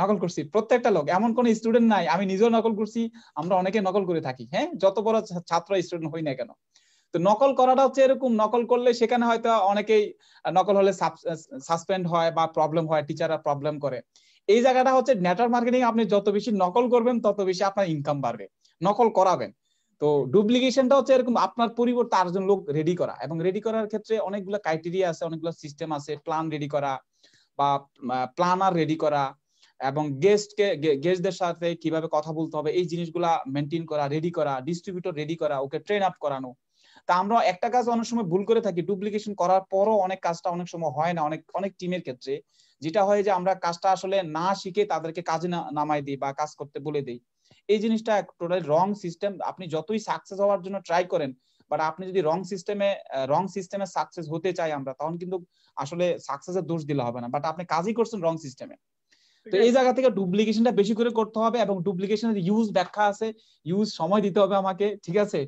নকল করছি প্রত্যেকটা লোক এমন কোন স্টুডেন্ট নাই আমি নিজেও নকল করছি আমরা অনেকে নকল করে থাকি হ্যাঁ যত বড় ছাত্র স্টুডেন্ট হই না কেন তো নকল করাটা হচ্ছে এরকম নকল করলে সেখানে হয়তো অনেকেই নকল হলে সাসপেন্ড হয় বা প্রবলেম হয় টিচাররা প্রবলেম করে এই জায়গাটা হচ্ছে নেটওয়ার্ক মার্কেটিং আপনি যত বেশি নকল করবেন তত বেশি আপনার ইনকাম বাড়বে নকল করাবেন তো ডুপ্লিকেশনটা হচ্ছে এরকম আপনার পরিবর্তে আরেকজন লোক রেডি করা এবং রেডি করার ক্ষেত্রে অনেকগুলো ক্রাইটেরিয়া আছে অনেকগুলো সিস্টেম আছে প্ল্যান রেডি করা বা প্ল্যানার রেডি করা এবং গেস্টকে গেস্টদের সাথে কিভাবে কথা বলতে হবে এই জিনিসগুলা মেনটেন করা রেডি করা ডিস্ট্রিবিউটর রেডি করা ওকে ট্রেন আপ করানো তা আমরা একটা কাজ অনেক সময় ভুল করে থাকি ডুপ্লিকেশন করার পরও অনেক কাজটা অনেক সময় হয় না অনেক অনেক টিমের ক্ষেত্রে যেটা হয় যে আমরা কাজটা আসলে না শিখে তাদেরকে কাজে নামাই দিই বা কাজ করতে বলে দিই এই জিনিসটা টোটালি রং সিস্টেম আপনি যতই সাকসেস হওয়ার জন্য ট্রাই করেন বাট আপনি যদি রং সিস্টেমে রং সিস্টেমে সাকসেস হতে চাই আমরা তখন কিন্তু আসলে সাকসেসের দোষ দিলে হবে না বাট আপনি কাজই করছেন রং সিস্টেমে তো এই জায়গা থেকে ডুপ্লিকেশনটা বেশি করে করতে হবে এবং ডুপ্লিকেশনের ইউজ ব্যাখ্যা আছে ইউজ সময় দিতে হবে আমাকে ঠিক আছে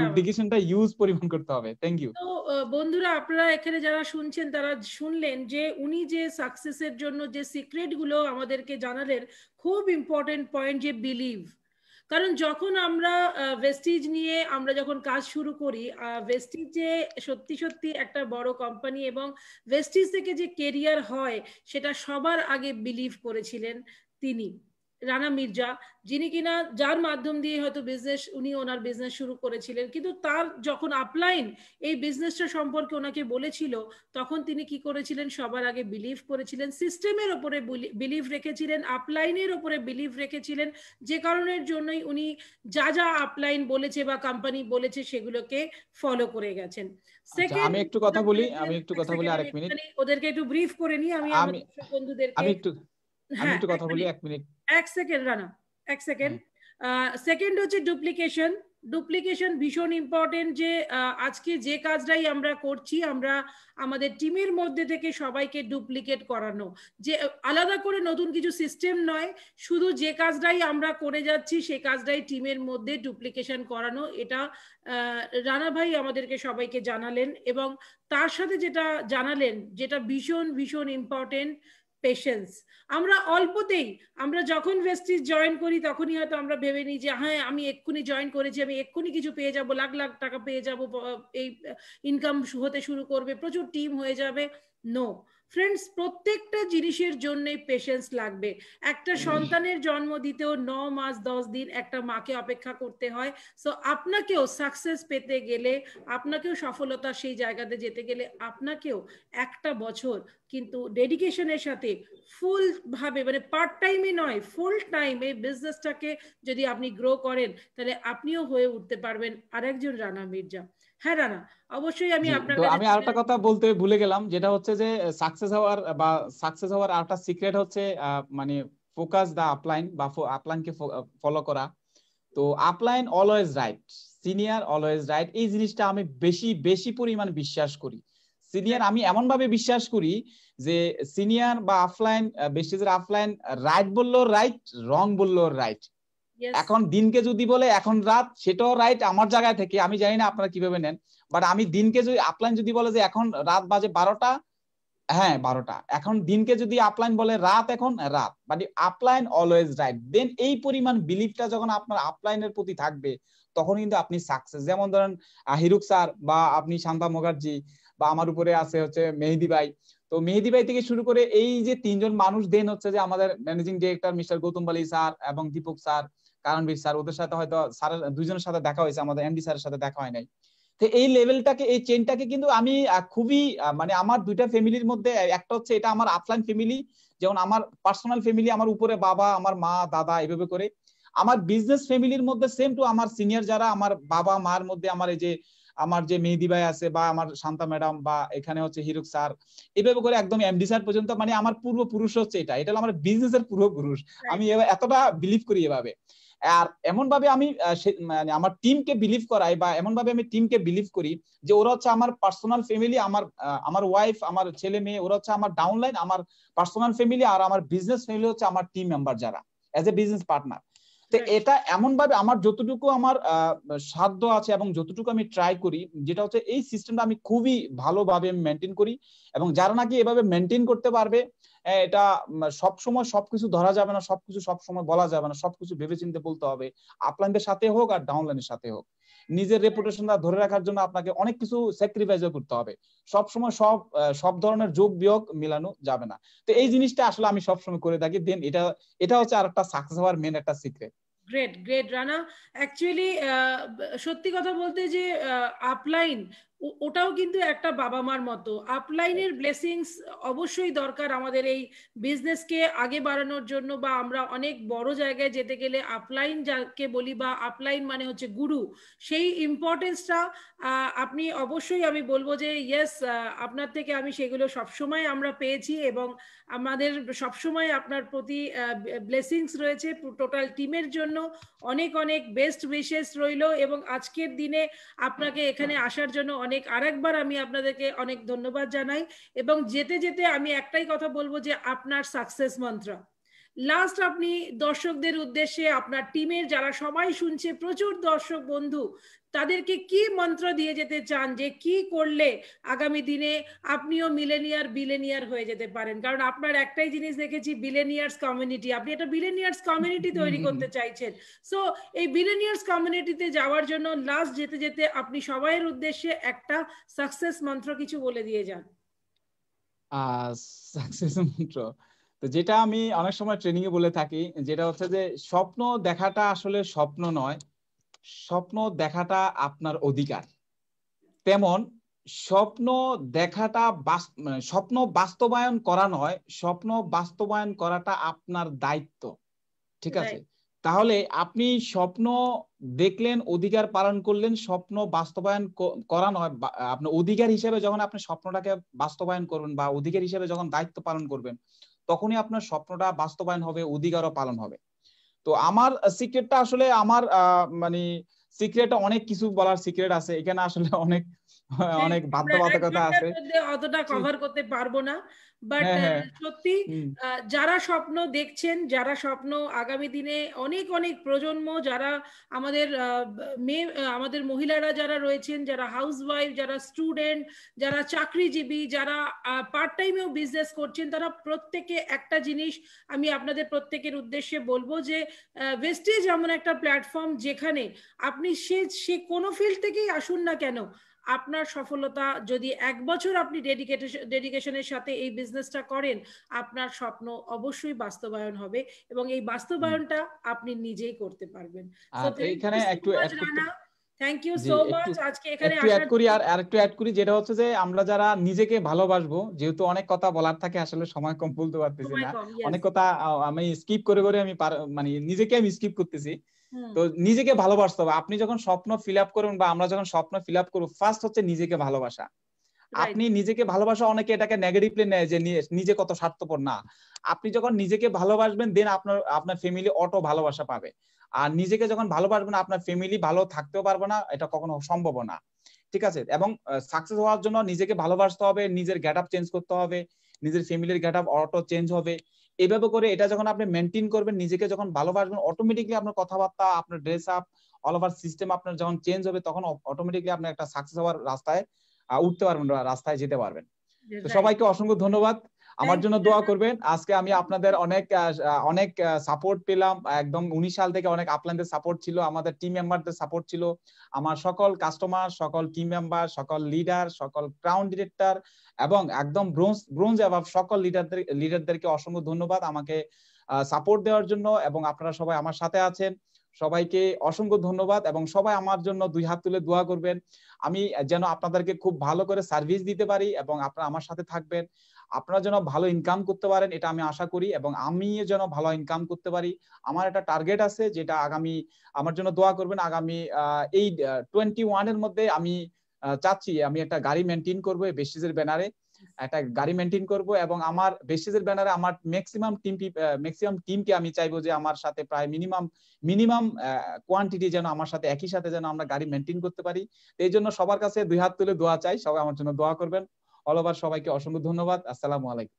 ডুপ্লিকেশনটা ইউজ পরিমাণ করতে হবে থ্যাংক ইউ তো বন্ধুরা আপনারা এখানে যারা শুনছেন তারা শুনলেন যে উনি যে সাকসেসের জন্য যে সিক্রেট গুলো আমাদেরকে জানালেন খুব ইম্পর্টেন্ট পয়েন্ট যে বিলিভ কারণ যখন আমরা ভেস্টিজ নিয়ে আমরা যখন কাজ শুরু করি ভেস্টিজে সত্যি সত্যি একটা বড় কোম্পানি এবং ভেস্টিজ থেকে যে কেরিয়ার হয় সেটা সবার আগে বিলিভ করেছিলেন তিনি রানা মির্জা যিনি কিনা যার মাধ্যম দিয়ে হয়তো বিজনেস উনি ওনার বিজনেস শুরু করেছিলেন কিন্তু তার যখন আপলাইন এই বিজনেসটা সম্পর্কে ওনাকে বলেছিল তখন তিনি কি করেছিলেন সবার আগে বিলিভ করেছিলেন সিস্টেমের ওপরে বিলিভ রেখেছিলেন আপলাইনের ওপরে বিলিভ রেখেছিলেন যে কারণের জন্যই উনি যা যা আপলাইন বলেছে বা কোম্পানি বলেছে সেগুলোকে ফলো করে গেছেন আচ্ছা, আমি একটু কথা বলি আমি একটু কথা বলি আরেক মিনিট ওদেরকে একটু ব্রিফ করে নিই আমি বন্ধুদের আমি একটু আমি একটু কথা হ্যাঁ, বলি হ্যাঁ, এক মিনিট এক সেকেন্ড রানা এক সেকেন্ড সেকেন্ড হচ্ছে ডুপ্লিকেশন ডুপ্লিকেশন ভীষণ ইম্পর্টেন্ট যে আজকে যে কাজটাই আমরা করছি আমরা আমাদের টিমের মধ্যে থেকে সবাইকে ডুপ্লিকেট করানো যে আলাদা করে নতুন কিছু সিস্টেম নয় শুধু যে কাজটাই আমরা করে যাচ্ছি সে কাজটাই টিমের মধ্যে ডুপ্লিকেশন করানো এটা রানা ভাই আমাদেরকে সবাইকে জানালেন এবং তার সাথে যেটা জানালেন যেটা ভীষণ ভীষণ ইম্পর্টেন্ট পেশেন্স আমরা অল্পতেই আমরা যখন ভেস্টিজ জয়েন করি তখনই হয়তো আমরা ভেবে নিই যে হ্যাঁ আমি এক্ষুনি জয়েন করেছি আমি এক্ষুনি কিছু পেয়ে যাব লাখ লাখ টাকা পেয়ে যাব এই ইনকাম হতে শুরু করবে প্রচুর টিম হয়ে যাবে নো ফ্রেন্ডস প্রত্যেকটা জিনিসের জন্যে পেশেন্স লাগবে একটা সন্তানের জন্ম দিতেও ন মাস দশ দিন একটা মাকে অপেক্ষা করতে হয় সো আপনাকেও সাকসেস পেতে গেলে আপনাকেও সফলতা সেই জায়গাতে যেতে গেলে আপনাকেও একটা বছর কিন্তু ডেডিকেশনের সাথে ফুল ভাবে মানে পার্ট টাইমে নয় ফুল টাইম এই বিজনেসটাকে যদি আপনি গ্রো করেন তাহলে আপনিও হয়ে উঠতে পারবেন আরেকজন রানা মির্জা হ্যাঁ রানা অবশ্যই আমি আপনার আমি আরেকটা কথা বলতে ভুলে গেলাম যেটা হচ্ছে যে সাকসেস হওয়ার বা সাকসেস হওয়ার আরেকটা সিক্রেট হচ্ছে মানে ফোকাস দা আপলাইন বা আপলাইনকে ফলো করা তো upline always right senior always right এই জিনিসটা আমি বেশি বেশি পরিমাণ বিশ্বাস করি সিনিয়র আমি এমন ভাবে বিশ্বাস করি যে সিনিয়র বা অফলাইন বেশি অফলাইন রাইট বললো রাইট রং বললো রাইট এখন দিনকে যদি বলে এখন রাত সেটাও রাইট আমার জায়গায় থেকে আমি জানি না আপনারা কিভাবে নেন বাট আমি দিনকে যদি আপলাইন যদি বলে যে এখন রাত বাজে বারোটা হ্যাঁ বারোটা এখন দিনকে যদি আপলাইন বলে রাত এখন রাত but upline always right then এই পরিমাণ বিলিফটা যখন আপনার আপলাইনের প্রতি থাকবে তখন কিন্তু আপনি সাকসেস যেমন ধরেন হিরুক স্যার বা আপনি শান্তা মুখার্জি বা আমার উপরে আছে হচ্ছে মেহেদি ভাই তো মেহেদি ভাই থেকে শুরু করে এই যে তিনজন মানুষ দেন হচ্ছে যে আমাদের ম্যানেজিং ডিরেক্টর মিস্টার গৌতম বালি স্যার এবং দীপক স্যার কারণ বীর স্যার ওদের সাথে হয়তো স্যার দুইজনের সাথে দেখা হয়েছে আমাদের এমডি স্যারের সাথে দেখা হয় নাই তো এই লেভেলটাকে এই চেনটাকে কিন্তু আমি খুবই মানে আমার দুইটা ফ্যামিলির মধ্যে একটা হচ্ছে এটা আমার আফলাইন ফ্যামিলি যেমন আমার পার্সোনাল ফ্যামিলি আমার উপরে বাবা আমার মা দাদা এভাবে করে আমার বিজনেস ফ্যামিলির মধ্যে সেম টু আমার সিনিয়র যারা আমার বাবা মার মধ্যে আমার এই যে আমার যে মেহেদি ভাই আছে বা আমার শান্তা ম্যাডাম বা এখানে হচ্ছে হিরুক স্যার এভাবে করে একদম এমডি স্যার পর্যন্ত মানে আমার পূর্ব পুরুষ হচ্ছে এটা এটা হলো আমার পূর্ব পুরুষ আমি এতটা বিলিভ করি এভাবে আর এমন ভাবে আমি মানে আমার টিমকে বিলিভ করাই বা এমন ভাবে আমি টিমকে বিলিভ করি যে ওরা হচ্ছে আমার পার্সোনাল ফ্যামিলি আমার আমার ওয়াইফ আমার ছেলে মেয়ে ওরা হচ্ছে আমার ডাউনলাইন আমার পার্সোনাল ফ্যামিলি আর আমার বিজনেস ফ্যামিলি হচ্ছে আমার টিম মেম্বার যারা এজ এ বিজনেস পার্টনার তো এটা এমন ভাবে আমার যতটুকু আমার সাধ্য আছে এবং যতটুকু আমি ট্রাই করি যেটা হচ্ছে এই সিস্টেমটা আমি খুবই ভালোভাবে মেনটেন করি এবং যারা নাকি এভাবে মেনটেন করতে পারবে এটা সব সময় সবকিছু ধরা যাবে না সবকিছু সব সময় বলা যাবে না সবকিছু ভেবেচিন্তে বলতে হবে আপলাইনদের সাথে হোক আর ডাউনলাইনের সাথে হোক নিজের রেপুটেশনটা ধরে রাখার জন্য আপনাকে অনেক কিছু স্যাক্রিফাইস করতে হবে সব সময় সব সব ধরনের যোগ বিয়োগ মিলানো যাবে না তো এই জিনিসটা আসলে আমি সবসময় করে থাকি দেন এটা এটা হচ্ছে আর একটা সাকসেস হওয়ার মেন একটা secret great great Rana actually সত্যি কথা বলতে যে আপলাইন ওটাও কিন্তু একটা বাবা মার মতো আপলাইনের ব্লেসিংস অবশ্যই দরকার আমাদের এই বিজনেসকে আগে বাড়ানোর জন্য বা আমরা অনেক বড় জায়গায় যেতে গেলে আপলাইন যাকে বলি বা আপলাইন মানে হচ্ছে গুরু সেই ইম্পর্টেন্সটা আপনি অবশ্যই আমি বলবো যে ইয়েস আপনার থেকে আমি সেগুলো সবসময় আমরা পেয়েছি এবং আমাদের সবসময় আপনার প্রতি ব্লেসিংস রয়েছে টোটাল টিমের জন্য অনেক অনেক বেস্ট উইশেস রইল এবং আজকের দিনে আপনাকে এখানে আসার জন্য অনেক আরেকবার আমি আপনাদেরকে অনেক ধন্যবাদ জানাই এবং যেতে যেতে আমি একটাই কথা বলবো যে আপনার সাকসেস মন্ত্র লাস্ট আপনি দর্শকদের উদ্দেশ্যে আপনার টিমের যারা সবাই শুনছে প্রচুর দর্শক বন্ধু তাদেরকে কি মন্ত্র দিয়ে যেতে চান যে কি করলে আগামী দিনে আপনিও মিলেনিয়ার বিলেনিয়ার হয়ে যেতে পারেন কারণ আপনার একটাই জিনিস দেখেছি বিলেনিয়ার্স কমিউনিটি আপনি একটা বিলেনিয়ার্স কমিউনিটি তৈরি করতে চাইছেন সো এই বিলেনিয়ার্স কমিউনিটিতে যাওয়ার জন্য লাস্ট যেতে যেতে আপনি সবাইয়ের উদ্দেশ্যে একটা সাকসেস মন্ত্র কিছু বলে দিয়ে যান সাকসেস মন্ত্র তো যেটা আমি অনেক সময় ট্রেনিং এ বলে থাকি যেটা হচ্ছে যে স্বপ্ন দেখাটা আসলে স্বপ্ন নয় স্বপ্ন দেখাটা আপনার অধিকার তেমন স্বপ্ন দেখাটা মানে স্বপ্ন বাস্তবায়ন করা নয় স্বপ্ন বাস্তবায়ন করাটা আপনার দায়িত্ব ঠিক আছে তাহলে আপনি স্বপ্ন দেখলেন অধিকার পালন করলেন স্বপ্ন বাস্তবায়ন করা নয় আপনার অধিকার হিসেবে যখন আপনি স্বপ্নটাকে বাস্তবায়ন করবেন বা অধিকার হিসেবে যখন দায়িত্ব পালন করবেন তখনই আপনার স্বপ্নটা বাস্তবায়ন হবে অধিকারও পালন হবে তো আমার সিক্রেটটা আসলে আমার মানে সিক্রেট অনেক কিছু বলার সিক্রেট আছে এখানে আসলে অনেক হ্যাঁ, অনেক বাধ্যবাধকতা আছে অতটা কভার করতে পারবো না বাট হ্যাঁ, হ্যাঁ। সত্যি যারা স্বপ্ন দেখছেন যারা স্বপ্ন আগামী দিনে অনেক অনেক প্রজন্ম যারা আমাদের মেয়ে আমাদের মহিলারা যারা রয়েছেন যারা হাউসওয়াইফ যারা স্টুডেন্ট যারা চাকরিজীবী যারা পার্ট টাইমেও বিজনেস করছেন তারা প্রত্যেকে একটা জিনিস আমি আপনাদের প্রত্যেকের উদ্দেশ্যে বলবো যে ভেস্টেজ এমন একটা প্ল্যাটফর্ম যেখানে আপনি সে সে কোনো ফিল্ড থেকেই আসুন না কেন আপনার সফলতা যদি এক বছর আপনি ডেডিকেটেশন ডেডিকেশনের সাথে এই বিজনেসটা করেন আপনার স্বপ্ন অবশ্যই বাস্তবায়ন হবে এবং এই বাস্তবায়নটা আপনি নিজেই করতে পারবেন এখানে একটু থ্যাংক ইউ সো মাচ আজকে এখানে একটু অ্যাড করি আর আরেকটু অ্যাড করি যেটা হচ্ছে যে আমরা যারা নিজেকে ভালোবাসবো যেহেতু অনেক কথা বলার থাকে আসলে সময় কম বলতে পারতেছি না অনেক কথা আমি স্কিপ করে করে আমি মানে নিজেকে আমি স্কিপ করতেছি তো নিজেকে ভালোবাসতে হবে আপনি যখন স্বপ্ন ফিল আপ করবেন বা আমরা যখন স্বপ্ন ফিল আপ করবো ফার্স্ট হচ্ছে নিজেকে ভালোবাসা আপনি নিজেকে ভালোবাসা অনেকে এটাকে নেগেটিভলি নেয় যে নিজে কত স্বার্থপর না আপনি যখন নিজেকে ভালোবাসবেন দেন আপনার আপনার ফ্যামিলি অটো ভালোবাসা পাবে আর নিজেকে যখন ভালোবাসবেন আপনার ফ্যামিলি ভালো থাকতেও পারবে না এটা কখনো সম্ভব না ঠিক আছে এবং সাকসেস হওয়ার জন্য নিজেকে ভালোবাসতে হবে নিজের গেট আপ চেঞ্জ করতে হবে নিজের ফ্যামিলির গেট আপ অটো চেঞ্জ হবে এইভাবে করে এটা যখন আপনি মেনটেন করবেন নিজেকে যখন ভালোবাসবেন অটোমেটিকলি আপনার কথাবার্তা আপনার dress up all over system আপনার যখন চেঞ্জ হবে তখন অটোমেটিকলি আপনি একটা সাকসেস হওয়ার রাস্তায় উঠতে পারবেন রাস্তায় যেতে পারবেন তো সবাইকে অসংখ্য ধন্যবাদ আমার জন্য দোয়া করবেন আজকে আমি আপনাদের অনেক অনেক সাপোর্ট পেলাম একদম উনিশ সাল থেকে অনেক আপনাদের সাপোর্ট ছিল আমাদের টিম মেম্বারদের সাপোর্ট ছিল আমার সকল কাস্টমার সকল টিম মেম্বার সকল লিডার সকল ক্রাউন ডিরেক্টর এবং একদম ব্রোঞ্জ ব্রোঞ্জ অ্যাভাব সকল লিডারদের লিডারদেরকে অসংখ্য ধন্যবাদ আমাকে সাপোর্ট দেওয়ার জন্য এবং আপনারা সবাই আমার সাথে আছেন সবাইকে অসংখ্য ধন্যবাদ এবং সবাই আমার জন্য দুই হাত তুলে দোয়া করবেন আমি যেন আপনাদেরকে খুব ভালো করে সার্ভিস দিতে পারি এবং আপনারা আমার সাথে থাকবেন আপনারা যেন ভালো ইনকাম করতে পারেন এটা আমি আশা করি এবং আমি যেন ভালো ইনকাম করতে পারি আমার একটা টার্গেট আছে যেটা আগামী আমার জন্য দোয়া করবেন আগামী এই টোয়েন্টি এর মধ্যে আমি চাচ্ছি আমি একটা গাড়ি মেনটেন করবো বেস্টিজের ব্যানারে একটা গাড়ি মেনটেন করব এবং আমার বেসিজের ব্যানারে আমার ম্যাক্সিমাম টিম ম্যাক্সিমাম টিমকে আমি চাইবো যে আমার সাথে প্রায় মিনিমাম মিনিমাম কোয়ান্টিটি যেন আমার সাথে একই সাথে যেন আমরা গাড়ি মেনটেন করতে পারি এই জন্য সবার কাছে দুই হাত তুলে দোয়া চাই সবাই আমার জন্য দোয়া করবেন অল সবাইকে অসংখ্য ধন্যবাদ আসসালামু আলাইকুম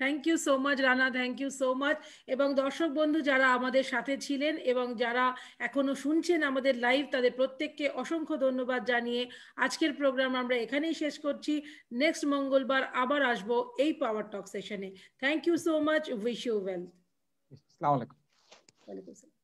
thank you so much Rana thank you so much এবং দর্শক বন্ধু যারা আমাদের সাথে ছিলেন এবং যারা এখনো শুনছেন আমাদের লাইভ তাদের প্রত্যেককে অসংখ্য ধন্যবাদ জানিয়ে আজকের প্রোগ্রাম আমরা এখানেই শেষ করছি নেক্সট মঙ্গলবার আবার আসব এই পাওয়ার টক সেশনে thank you so much wish you well আসসালামু আলাইকুম ওয়ালাইকুম আসসালাম